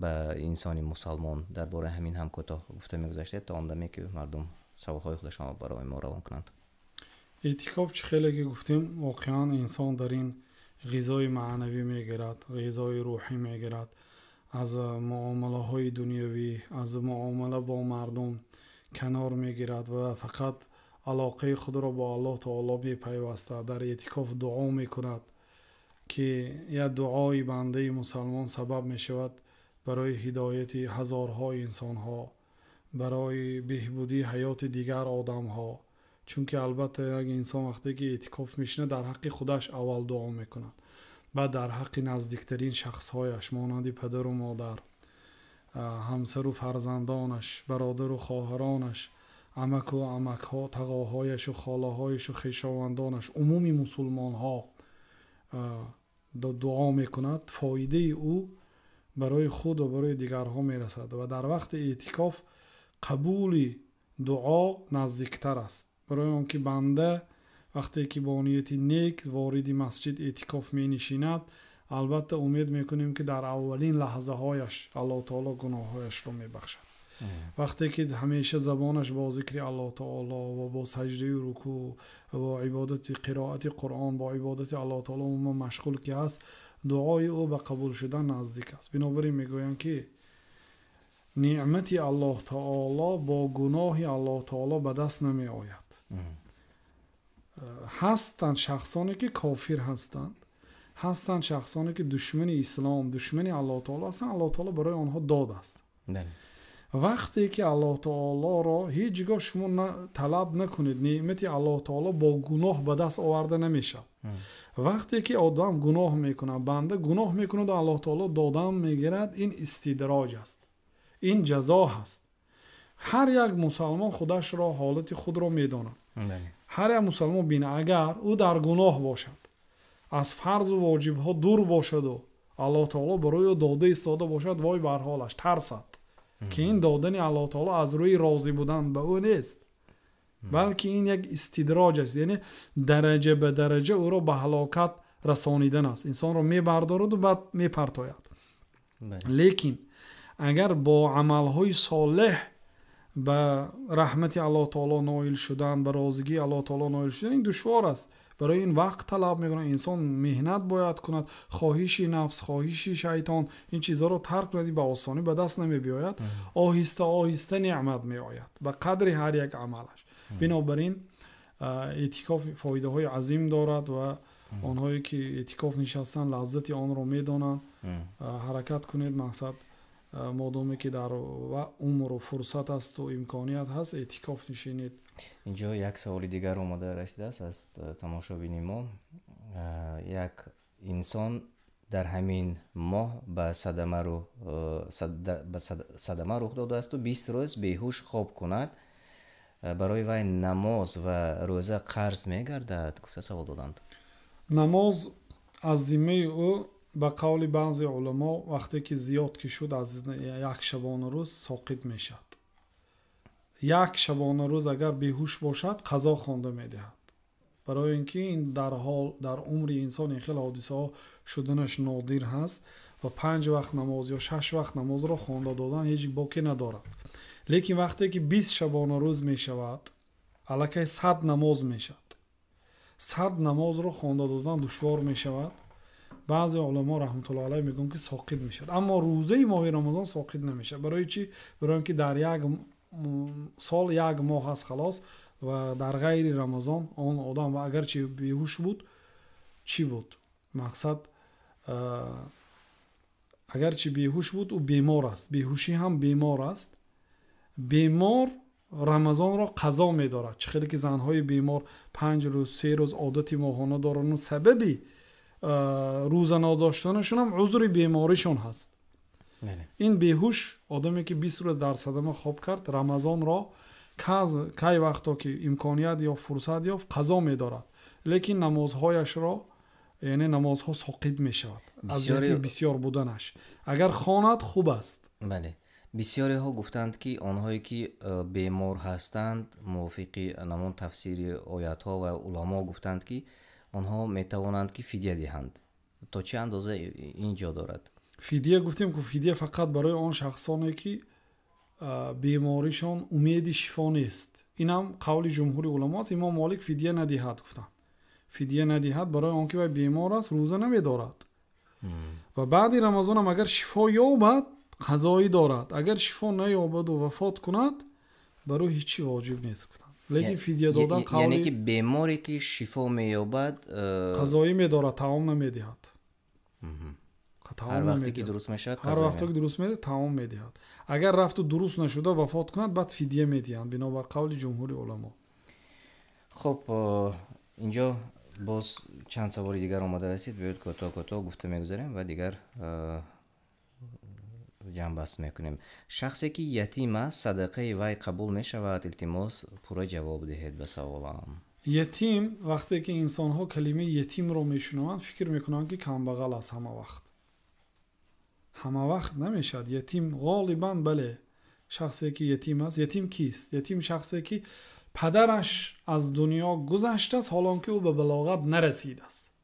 به انسان مسلمان در همین هم کتا گفته می تا آنده می که مردم سوال های خود شما برای ما روان کنند ایتیکاف چی خیلی که گفتیم واقعا انسان در این غیزای معنوی می گرد روحی می از معامله های دنیاوی از معامله با مردم کنار می و فقط علاقه خود را با الله تعالی بی پیوسته در اعتکاف دعا میکند که یا دعای بنده مسلمان سبب می شود برای هدایت هزارهای انسان ها برای بهبودی حیات دیگر آدم ها چون که البته یک انسان وقتی که اعتکاف میشینه در حق خودش اول دعا کند، بعد در حق نزدیکترین شخصهایش مانند پدر و مادر همسر و فرزندانش برادر و خواهرانش عمک و عمک ها تقاهایش و خاله هایش و خیشاوندانش عمومی مسلمان ها دعا میکند فایده او برای خود و برای دیگرها میرسد و در وقت اعتکاف قبول دعا نزدیکتر است برای آنکه بنده وقتی که با نیت نیک وارد مسجد اعتکاف می نشیند البته امید میکنیم که در اولین لحظه هایش الله تعالی گناه هایش رو میبخشد вақте ки ҳамеша забонаш бо зикри аллоҳ таоло ва бо саҷдаю руку бо ибодати қироати қуръон бо ибодати аллоҳ таоло умуман машғул ки ҳаст дуои ӯ ба қабулшудан наздик аст бинобар ин мегӯянд ки неъмати аллоҳ таоло бо гуноҳи аллоҳ таоло ба даст намеояд ҳастанд шахсоне ки кофир ҳастанд ҳастанд шахсоне ки душмани ислом душмани аллоҳ таоло ҳастанд аллоҳ таоло барои онҳо дод аст вақте ки аллоҳ таолоро ҳеҷ гоҳ шумо талаб накунед неъмати аллоҳ таоло бо гуноҳ ба даст оварда намешавад вақте ки одам гуноҳ мекунад банда гуноҳ мекунаду аллоҳ таоло додам мегирад ин истидроҷ аст ин ҷазо ҳаст ҳар як мусалмон худашро ҳолати худро медонад ҳар як мусалмон бин агар ӯ дар гуноҳ бошад аз фарзу воҷибҳо дур бошаду аллоҳ таоло барои ӯ дода истода бошад вой бар ҳолаш тарсад ки ин додани аллоҳтаоло аз рӯи розӣ будан ба ӯ нест балки ин як истидроҷ аст яъне дараҷа ба дараҷа ӯро ба ҳалокат расонидан аст инсонро мебардораду баъд мепартояд лекин агар бо амалҳои солеҳ ба раҳмати аллоҳ таоло ноил шудан ба розигии аллоҳ таоло ноил шудан ин душвор аст барои ин вақт талаб мекунад инсон меҳнат бояд кунад хоҳиши нафс хоҳиши шайтон ин чизҳоро тарк кунад ба осонӣ ба даст намебиёяд оҳиста оҳиста неъмат меояд ба қадри ҳар як амалаш бинобар ин эътикоф фоидаҳои азим дорад ва онҳое ки эътикоф нишастанд лаззати онро медонанд ҳаракат кунед мақсад Э, модоме ки дар умру фурсат асту имконият ҳаст эътикоф нишинед инҷо як саволи дигар омода расидааст аз э, тамошобини мо э, як инсон дар ҳамин моҳ ба садамару ба садама рух додаасту бист рӯз беҳуш хоб кунад барои вай намоз ва рӯза қарз мегардад гуфта савол доданд намоз аз зиммаи ӯ ба қавли баъзе улумо вақте ки зиёд ки шуд аз як шабона рӯз соқит мешавад як шабона рӯз агар беҳуш бошад қазо хонда медиҳад барои ин ки ин дар умри инсон ин хел ҳодисаҳо шуданаш нодир ҳаст ва панҷ вақт намоз ё шаш вақт намозро хонда додан ҳеҷ боке надорад лекин вақте ки бист шабона рӯз мешавад аллакай сад намоз мешавад сад намозро хонда додан душвор мешавад بعضی علما رحمت الله علیه میگن که ساقط میشد اما روزه ماه رمضان ساقط نمیشه برای چی برای اینکه در یک سال یک ماه هست خلاص و در غیر رمضان آن آدم و اگر چی بیهوش بود چی بود مقصد اگر چی بیهوش بود او بیمار است بیهوشی هم بیمار است بیمار рамазонро را قضا чӣ хеле ки بیمار бемор روز рӯз روز عادت ماهانه دارن و سببی روز داشتنشون هم عذر بیماریشون هست بله. این بیهوش آدمی که 20 روز در صدمه خواب کرد رمضان را کای وقتا که امکانیت یا فرصت یافت قضا میدارد لیکن نمازهایش را یعنی نمازها ساقط می شود از بسیار بودنش اگر خانت خوب است بله بسیاری ها گفتند که آنهایی که بیمار هستند موافق نمون تفسیر آیت ها و علما گفتند که онҳо метавонанд ки фидя диҳанд то чи андоза ин ҷо дорад фидя гуфтем ку фидя фақат барои он шахсоне ки беморишон умеди шифо нест ин қавли ҷумҳури аст имом молик фидя надиҳад гуфтанд фидя надиҳад барои он ки вай бемор аст рӯза намедорад ва баъди рамазонам агар шифо ёбад қазоӣ дорад агар шифо наёбаду вафот кунад барӯ ҳеч воҷиб нест гуфтан لیکن فدیه دادن قوی یعنی که بیماری که شفا میابد قضایی میداره تاوم نمیدید هر وقتی که درست میشهد هر وقتی که درست میده تاوم میدهد اگر رفت و درست نشده وفات کند بعد فیدیه میدهند بر قول جمهوری علما خب اینجا باز چند سواری دیگر آماده رسید بیاید کتا کتا گفته میگذاریم و دیگر بس میکنیم شخصی که یتیم است صدقه وی قبول میشود التماس پورا جواب دهید به سوالم یتیم وقتی که انسان ها کلمه یتیم رو میشنوند فکر میکنند که کمبغل است همه وقت همه وقت نمیشد یتیم غالبا بله شخصی که یتیم است یتیم کیست یتیم شخصی که پدرش از دنیا گذشته است که او به بلاغت نرسید است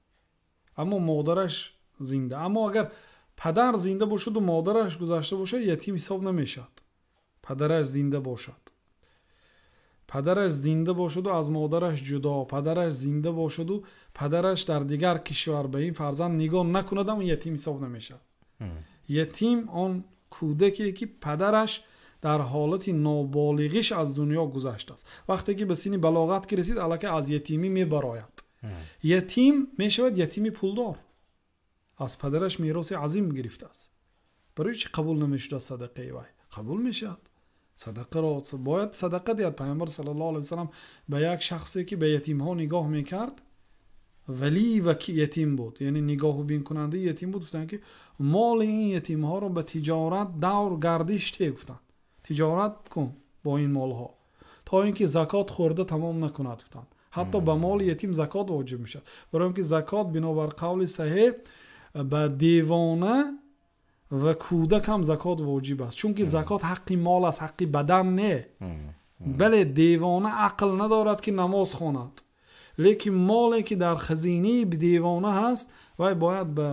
اما مادرش زنده اما اگر падар зинда бошаду модараш гузашта бошад ятим ҳисоб намешавад падараш зинда бошад падараш зинда бошаду аз модараш ҷудо падараш зинда бошаду падараш дар дигар кишвар ба ин фарзанд нигоҳ накунадам ятим ҳисоб намешавад ятим он кӯдаке ки падараш дар ҳолати ноболиғиш аз дунё гузаштааст вақте ки ба сини балоғат ки расид аллакай аз ятимӣ мебарояд ятим мешавад ятими пулдор аз падараш мероси азим гирифтааст барои чӣ қабул намешудааст садақаи вай қабул мешавад садақаро бояд садақа диҳад паомбар с вам ба як шахсе ки ба ятимҳо нигоҳ мекард вали ва ятим буд яъне нигоҳубинкунандаи ятим буд гуфтанд ки моли ин ятимҳоро ба тиҷорат давр гардиште гуфтанд тиҷорат кун бо ин молҳо то ин ки закот хӯрда тамом накунад гуфтанд ҳатто ба моли ятим закот воҷиб мешавад бароин ки закот бинобар қавли саҳеҳ ба девона ва кӯдакам закот воҷиб аст чунки закот ҳаққи мол аст ҳаққи бадан не бале девона ақл надорад ки намоз хонад лекин моле ки дар хазинаи девона ҳаст вай бояд ба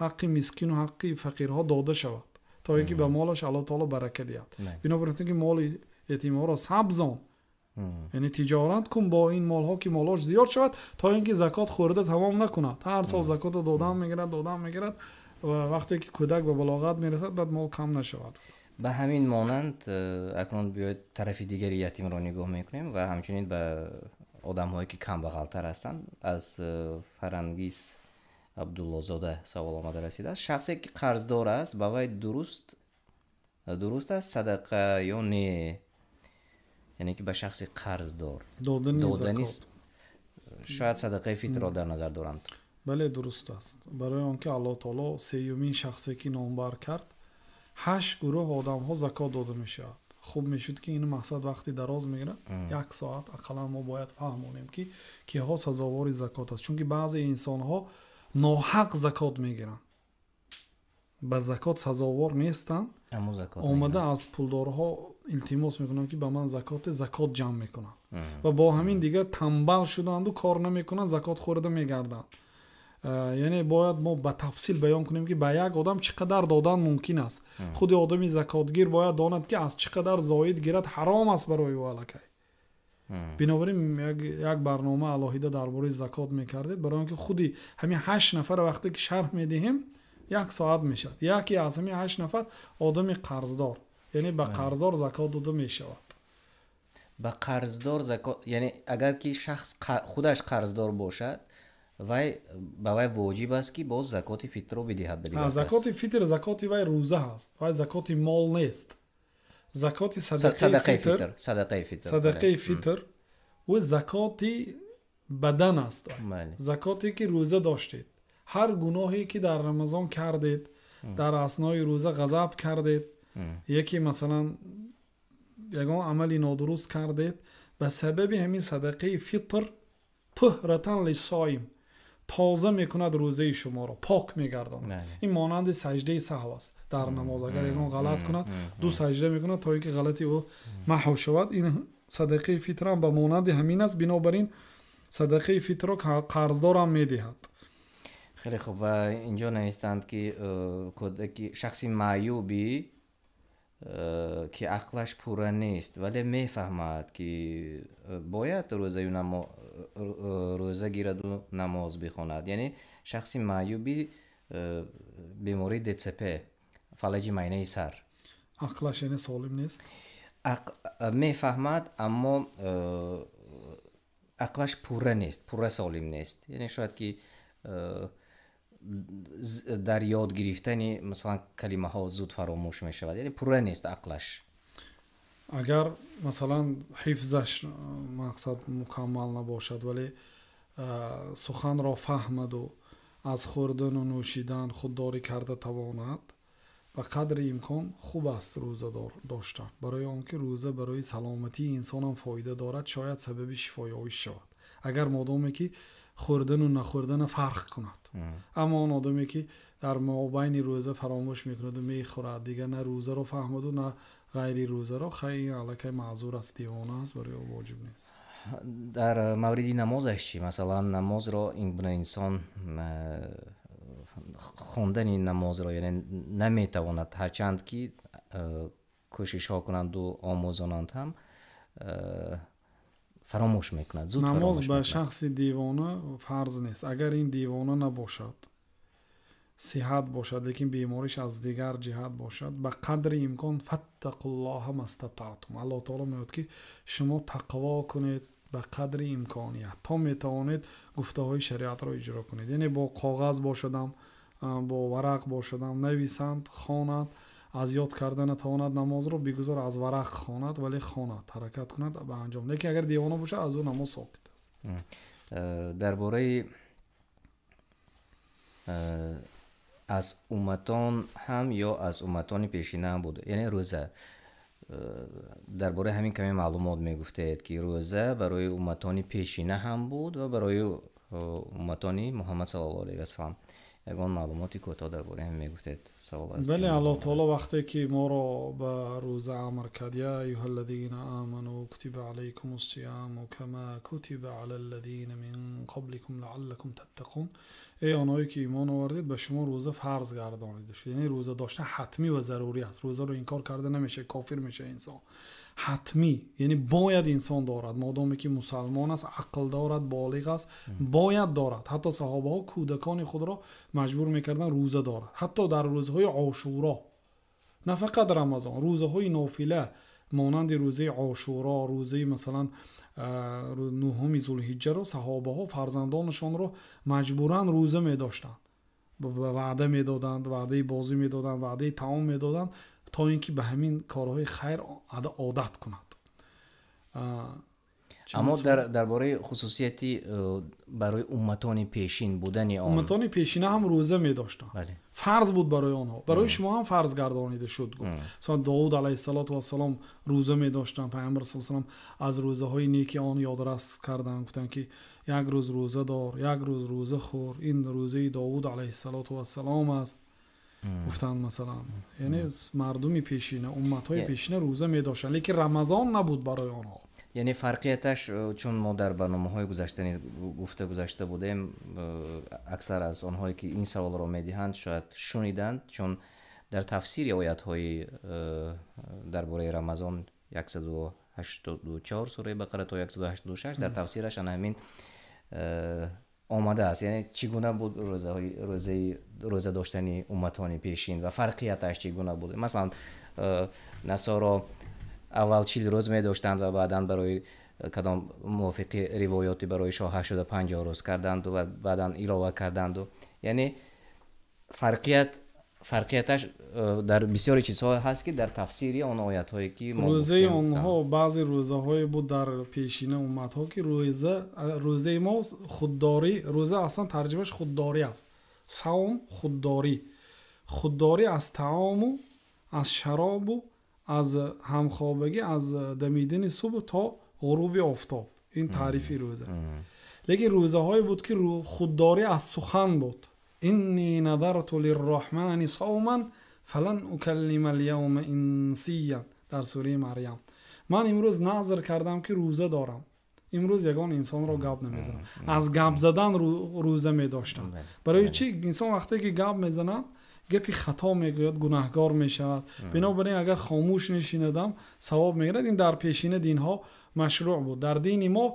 ҳаққи мискину ҳаққи фақирҳо дода шавад то ки ба молаш аллоҳ таоло барака диҳад бинобар ки моли эътиморо сабзон یعنی تجارت کن با این مال ها که مالاش زیاد شود تا اینکه زکات خورده تمام نکند هر سال زکات دادن میگیرد دادن میگیرد و وقتی که کودک به بلاغت میرسد بعد مال کم نشود به همین مانند اکنون بیاید طرف دیگری یتیم را نگاه میکنیم و همچنین به آدم هایی که کم بغلتر هستند از فرنگیس عبدالله زاده سوال آمده رسیده است شخصی که قرضدار است به وای درست درست است صدقه یا نه яъне ки ба шахси қарздор додани шояд садақаи фитро дар назар доранд бале дуруст аст барои он ки аллоҳ таоло сеюмин шахсе ки номбар кард ҳашт гурӯҳ одамҳо закот дода мешавад хуб мешуд ки ин мақсад вақти дароз мегирад як соат ақаллан мо бояд фаҳмонем ки киҳо сазовори закот аст чунки баъзе инсонҳо ноҳақ закот мегиранд ба закот сазовор нестанд امو زکات اومده از پولدارها التماس میکنن که به من زکات زکات جمع میکنن و با همین دیگه تنبل شدند و کار نمیکنن زکات خورده میگردند یعنی باید ما به تفصیل بیان کنیم که به یک آدم چقدر دادن ممکن است خود آدمی گیر باید داند که از چقدر زاید گیرد حرام است برای او علکه بنابراین یک, یک برنامه الهیده درباره زکات میکردید برای که خودی همین ه نفر وقتی که شرح میدهیم یک صاحب میشه. یکی از همین هشت نفر آدم قرضدار یعنی به بله. دار زکات داده میشود به دار زکات یعنی اگر که شخص خودش دار باشد وای به وای واجب است کی باز زکات فطر رو بدهد بلی زکات فطر زکات وای روزه هست وای زکات مال نیست زکات صدقه, فطر صدقه فطر صدقه بله. فطر و زکات بدن است بله. زکاتی که روزه داشتید هر گناهی که در رمضان کردید در اسنای روزه غضب کردید یکی مثلا یگان عملی نادرست کردید به سبب همین صدقه فطر طهرتن لسایم تازه میکند روزه شما رو پاک میگردند. بله. این مانند سجده سهو است در نماز اگر یکان غلط کند دو سجده میکند تا اینکه غلطی او محو شود این صدقه فطر هم به مانند همین است بنابراین صدقه فطر را قرضدار هم میدهد хеле хуб ва инҷо наистанд ки э, кӯдаки шахси маъюби э, ки ақлаш пурра нест вале мефаҳмад ки э, бояд рӯза гираду намоз бихонад яъне шахси маъюби бемори дцп фалаҷи майнаи сар ақлаш яъне солим нест мефаҳмад аммо ақлаш пурра нест пурра солим нест яъне шояд ки در یاد گرفتن مثلا کلمه ها زود فراموش می شود یعنی پوره نیست عقلش اگر مثلا حفظش مقصد مکمل نباشد ولی سخن را فهمد و از خوردن و نوشیدن خودداری کرده تواند و قدر امکان خوب است روزه دار داشتن برای آنکه روزه برای سلامتی انسان هم فایده دارد شاید سبب شفایش شود اگر مادامی که خوردن و نخوردن فرق کند اما اون آدمی که در مابین روزه فراموش میکند و میخورد دیگه نه روزه رو فهمد و نه غیری روزه رو خیلی علکه معذور است دیوانه است برای او واجب نیست در مورد نمازش چی مثلا نماز رو این بنا انسان خوندن این نماز را یعنی نمیتواند هرچند که کوشش ها کنند و آموزانند هم фаромӯш мекунад зуд намоз ба шахси дивона фарз нест агар ин дивона набошад сиҳат бошад лекин бемориш аз дигар ҷиҳат бошад ба қадри имкон фаттақу ллоҳа мастатаътум алло таоло меояд ки шумо тақво кунед ба қадри имконият то метавонед гуфтаҳои шариатро иҷро кунед яъне бо коғаз бошадам бо варақ бошадам нависанд хонанд аз ёд карда натавонад намозро бигузор аз варақ хонад вале хонад ҳаракат кунад ба анҷом лекин агар девона бошад аз ӯ намоз сокит аст дар бораи аз умматон ҳам ё аз умматони пешинаам буд яъне рӯза дар бораи ҳамин каме маълумот мегуфтед ки рӯза барои умматони пешина ҳам буд ва барои умматони муҳаммад ало алайҳи васалам اگه اون معلوماتی کو تا در باره میگوتید سوال از بله الله تعالی وقتی که ما رو به روز امر کرد يا ايها الذين امنوا اكتب عليكم و كما كتب على الذين من قبلكم لعلكم تتقون ای آنایی که ایمان آوردید به شما روزه فرض گردانیده یعنی روزه داشتن حتمی و ضروری است روزه رو انکار کرده نمیشه کافر میشه انسان حتمی یعنی باید انسان دارد مادامی که مسلمان است عقل دارد بالغ است باید دارد حتی صحابه ها کودکان خود را مجبور میکردن روزه دارد حتی در روزهای عاشورا نه فقط رمضان روزه های نافله مانند روزه عاشورا روزه مثلا نهم ذوالحجه را صحابه ها فرزندانشان را مجبورا روزه می داشتند وعده میدادند وعده بازی میدادن وعده تمام میدادند تا اینکه به همین کارهای خیر عادت کند اما در درباره خصوصیتی برای امتان پیشین بودن آن امتان پیشین هم روزه می داشتن بله. فرض بود برای آنها برای شما هم فرض گردانیده شد گفت مثلا داوود علیه السلام روزه می داشتن پیامبر صلی الله از روزه های نیکی آن یادرس کردن گفتن که یک روز روزه دار یک روز روزه خور این روزه داوود علیه السلام است گفتن مثلا یعنی مردمی پیشینه امت های پیشینه روزه می داشتن لیکن رمضان نبود برای آنها یعنی فرقیتش چون ما در برنامه های گذشته گفته گذشته بودیم اکثر از آنهایی که این سوال را میدهند شاید شنیدند چون در تفسیر آیت های درباره رمضان 184 سوره بقره تا 186 در تفسیرش همین آمده است یعنی چگونه بود روزه های روزه روزه داشتن امتان پیشین و فرقیتش چگونه بود مثلا نصارا اول چیل روز می داشتند و بعدا برای کدام موافقی روایاتی برای شاه شده 50 روز کردند و بعدا ایلاوه کردند و یعنی فرقیت فرقیتش در بسیاری چیزها هست که در تفسیری آن آیات هایی که ما روزه آنها بعضی روزه های بود در پیشین امت ها که روزه روزه ما خودداری روزه اصلا ترجمهش خودداری است صوم خودداری خودداری از تعام و از شراب و از همخوابگی از دمیدن صبح تا غروب آفتاب این تعریفی روزه لیکن روزه هایی بود که خودداری از سخن بود инни назарту лилроҳмани сауман фалан укаллима лйаума инсия дар сураи марьям ман имрӯз назр кардам ки рӯза дорам имрӯз ягон инсонро гап намезанам аз гап задан рӯза медоштам барои чӣ инсон вақте ки гап мезанад гапи хато мегӯяд гунаҳгор мешавад бинобар ин агар хомӯш нишинадам савоб мегирад ин дар пешина динҳо машруъ буд дар дини мо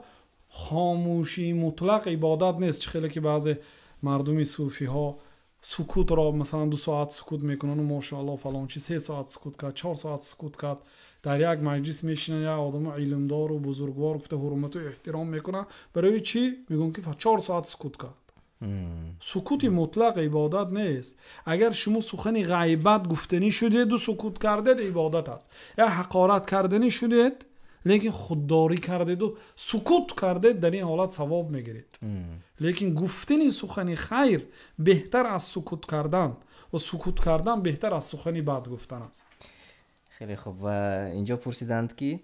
хомӯшии мутлақ ибодат нест чи хеле ки баъзе مردمی صوفی ها سکوت را مثلا دو ساعت سکوت میکنن و ماشاءالله فلان چی سه ساعت سکوت کرد چهار ساعت سکوت کرد در یک مجلس میشینن یا آدم علمدار و بزرگوار گفته حرمت و احترام میکنن برای چی میگن که چهار ساعت سکوت کرد سکوت مطلق عبادت نیست اگر شما سخن غیبت گفتنی شده دو سکوت کردید عبادت است یا حقارت کردنی شده؟ لیکن خودداری کرده و سکوت کرده در این حالت ثواب میگیرید لیکن گفتن این سخنی خیر بهتر از سکوت کردن و سکوت کردن بهتر از سخنی بد گفتن است خیلی خوب و اینجا پرسیدند که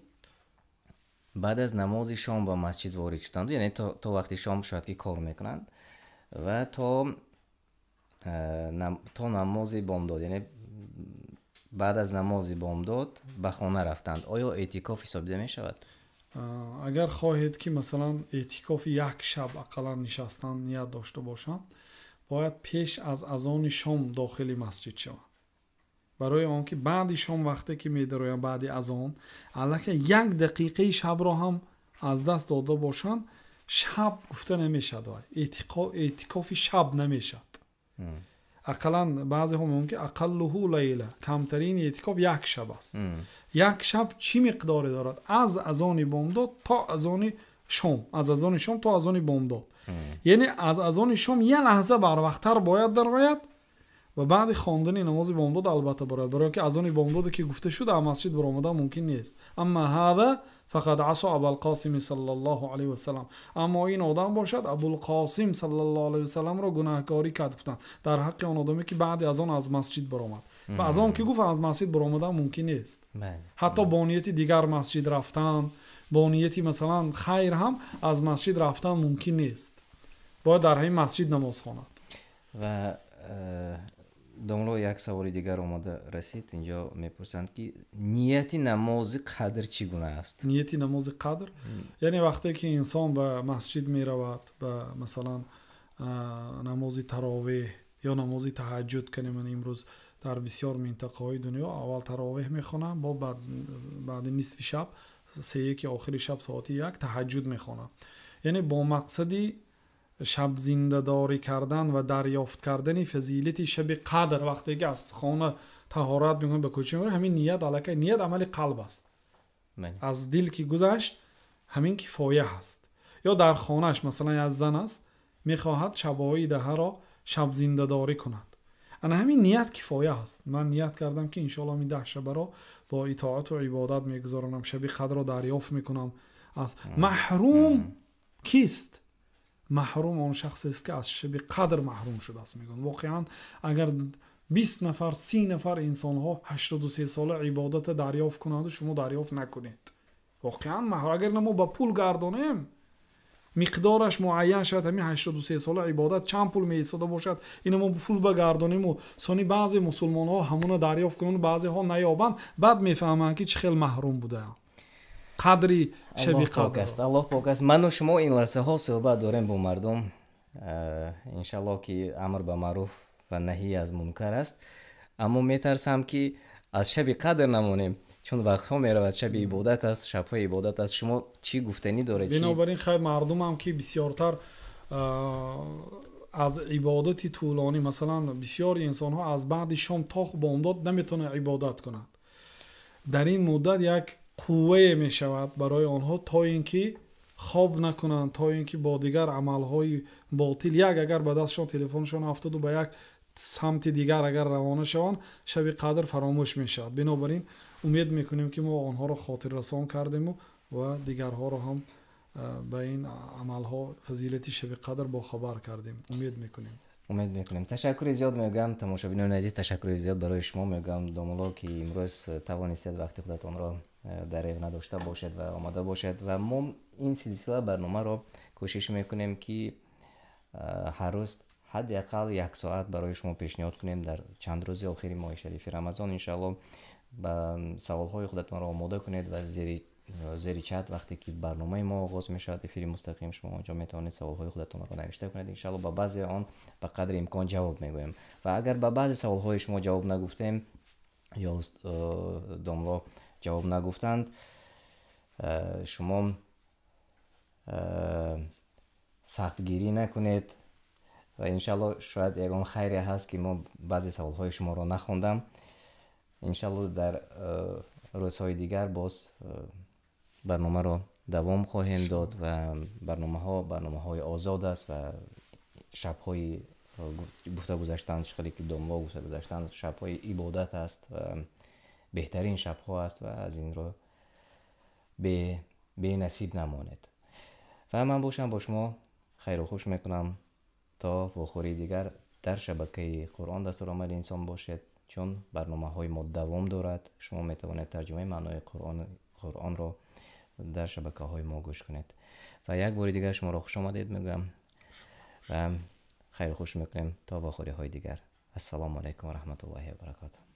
بعد از نماز شام به مسجد وارد شدند یعنی تا, وقتی شام شاید که کار میکنند و تا تا نماز بامداد یعنی بعد از نمازی بامداد به خانه رفتند آیا اعتکاف حساب می شود اگر خواهید که مثلا اعتکاف یک شب اقلا نشستن نیت داشته باشند باید پیش از اذان شام داخل مسجد شوند برای آنکه بعدی شام وقتی که میدرویم بعد از آن علاکه یک دقیقه شب را هم از دست داده باشند شب گفته نمی شود، اعتکاف شب نمی شود. اقلا بعضی هم میگن که اقله لیله کمترین اعتکاف یک شب است یک شب چی مقداری دارد از اذان بامداد تا اذان شام از اذان شام تا اذان بامداد یعنی از اذان شام یه لحظه بر وقتتر باید درآید و بعد خواندن نماز بامداد البته برای برای که اذان بامداد که گفته شد از مسجد برآمده ممکن نیست اما هذا فقد عصا ابو القاسم صلی الله علیه و سلام اما این آدم باشد ابو القاسم صلی الله علیه و سلام را گناهکاری کرد گفتن در حق آن آدمی که بعد از آن از مسجد برآمد و از آن که گفت از مسجد برآمدن ممکن نیست بله. حتی بله. با نیت دیگر مسجد رفتن با مثلا خیر هم از مسجد رفتن ممکن نیست باید در همین مسجد نماز خواند و домло як саволи дигар омада расид инҷо мепурсанд ки нияти намози қадр чӣ гуна аст нияти намози қадр яъне вақте ки инсон ба масҷид меравад ба масалан намози таровеҳ ё намози таҳаҷҷуд кани ман имрӯз дар бисёр минтақаҳои дунё аввал таровеҳ мехонам бо баъди нисфи шаб сеяки охири шаб соати як таҳаҷҷуд мехонам яъне бо мақсади شب زنده کردن و دریافت کردن فضیلت شب قدر وقتی که از خانه تهارت میکنه به کوچه میره همین نیت علکه نیت عمل قلب است بله. از دل که گذشت همین کفایه هست یا در خانهش مثلا از زن است میخواهد شبایی دهه را شب زنده داری کند انا همین نیت کفایه هست من نیت کردم که انشالله می ده شبه را با اطاعت و عبادت میگذارم شبی قدر را دریافت میکنم از محروم کیست محروم اون شخصی است که از شبی قدر محروم شده است میگن واقعا اگر 20 نفر 30 نفر انسان ها 83 ساله عبادت دریافت کنند شما دریافت نکنید واقعا محروم اگر ما با پول گردانیم مقدارش معین شد همین 83 ساله عبادت چند پول می ایستاده باشد این ما پول بگردانیم و سانی بعضی مسلمان ها همون دریافت کنند بعضی ها نیابند بعد میفهمند که چه خیلی محروم بودند قادری شب قدر است من و شما این لسه ها صحبت داریم با مردم ان شاء الله کی امر به معروف و نهی از مونکر است اما میترسم کی از شبیه قدر نمونیم چون وقت ها میرود شبیه عبادت است شب های عبادت است شما چی گفتنی داره چی بنابرین خیر مردوم هم که بسیارتر از عبادت طولانی مثلا بسیار انسان ها از بعد شام تا بوندد نمیتونه عبادت کنند در این مدت یک қуввае мешавад барои онҳо то ин ки хоб накунанд то ин ки бо дигар амалҳои ботил як агар ба дастшон телефонашон афтоду ба як самти дигар агар равона шаванд шаби қадр фаромӯш мешавад бинобар ин умед мекунем ки мо онҳоро хотиррасон кардему ва дигарҳоро ҳам ба ин амалҳо фазилати шаби қадр бохабар кардем умед мекунем умед мекунем ташаккури зиёд мегӯям тамошобинони азиз ташаккури зиёд барои шумо мегӯям домуло ки имрӯз э, тавонистед вақти худатонро дарев надошта бошед ва омада бошед ва мо ин силсила барномаро кӯшиш мекунем ки ҳар рӯз ҳадди ақал як соат барои шумо пешниҳод кунем дар чанд рӯзи охири моҳи шарифи рамазон иншаалло ба саволҳои худатонро омода кунед ва зери чат вақте ки барномаи мо оғоз мешавад эфири мустақим шумо онҷо метавонед саволҳои худатонро навишта кунед иншаалло ба баъзе он ба қадри имкон ҷавоб мегӯем ва агар ба баъзе саволҳои шумо ҷавоб нагуфтем ё домло ҷавоб нагуфтанд э, шумо э, сахтгирӣ накунед ва иншалло шояд ягон хайре ҳаст ки мо баъзе саволҳои шуморо нахондам иншалло дар э, рӯзҳои дигар боз барномаро давом хоҳем дод ва барномаҳо барномаҳои озод аст ва шабҳои гуфта гузаштан чихеле ки домло гуфта гузаштан шабҳои ибодат аст ва بهترین شبها است و از این رو به, به نصیب نماند و من باشم با شما خیر و خوش میکنم تا بخوری دیگر در شبکه قرآن دستور آمد انسان باشد چون برنامه های ما دوام دارد شما میتوانید ترجمه معنای قرآن, قرآن را در شبکه های ما گوش کنید و یک بار دیگر شما را خوش آمدید میگم و خیر خوش میکنیم تا وخوری های دیگر السلام علیکم و رحمت الله و برکاته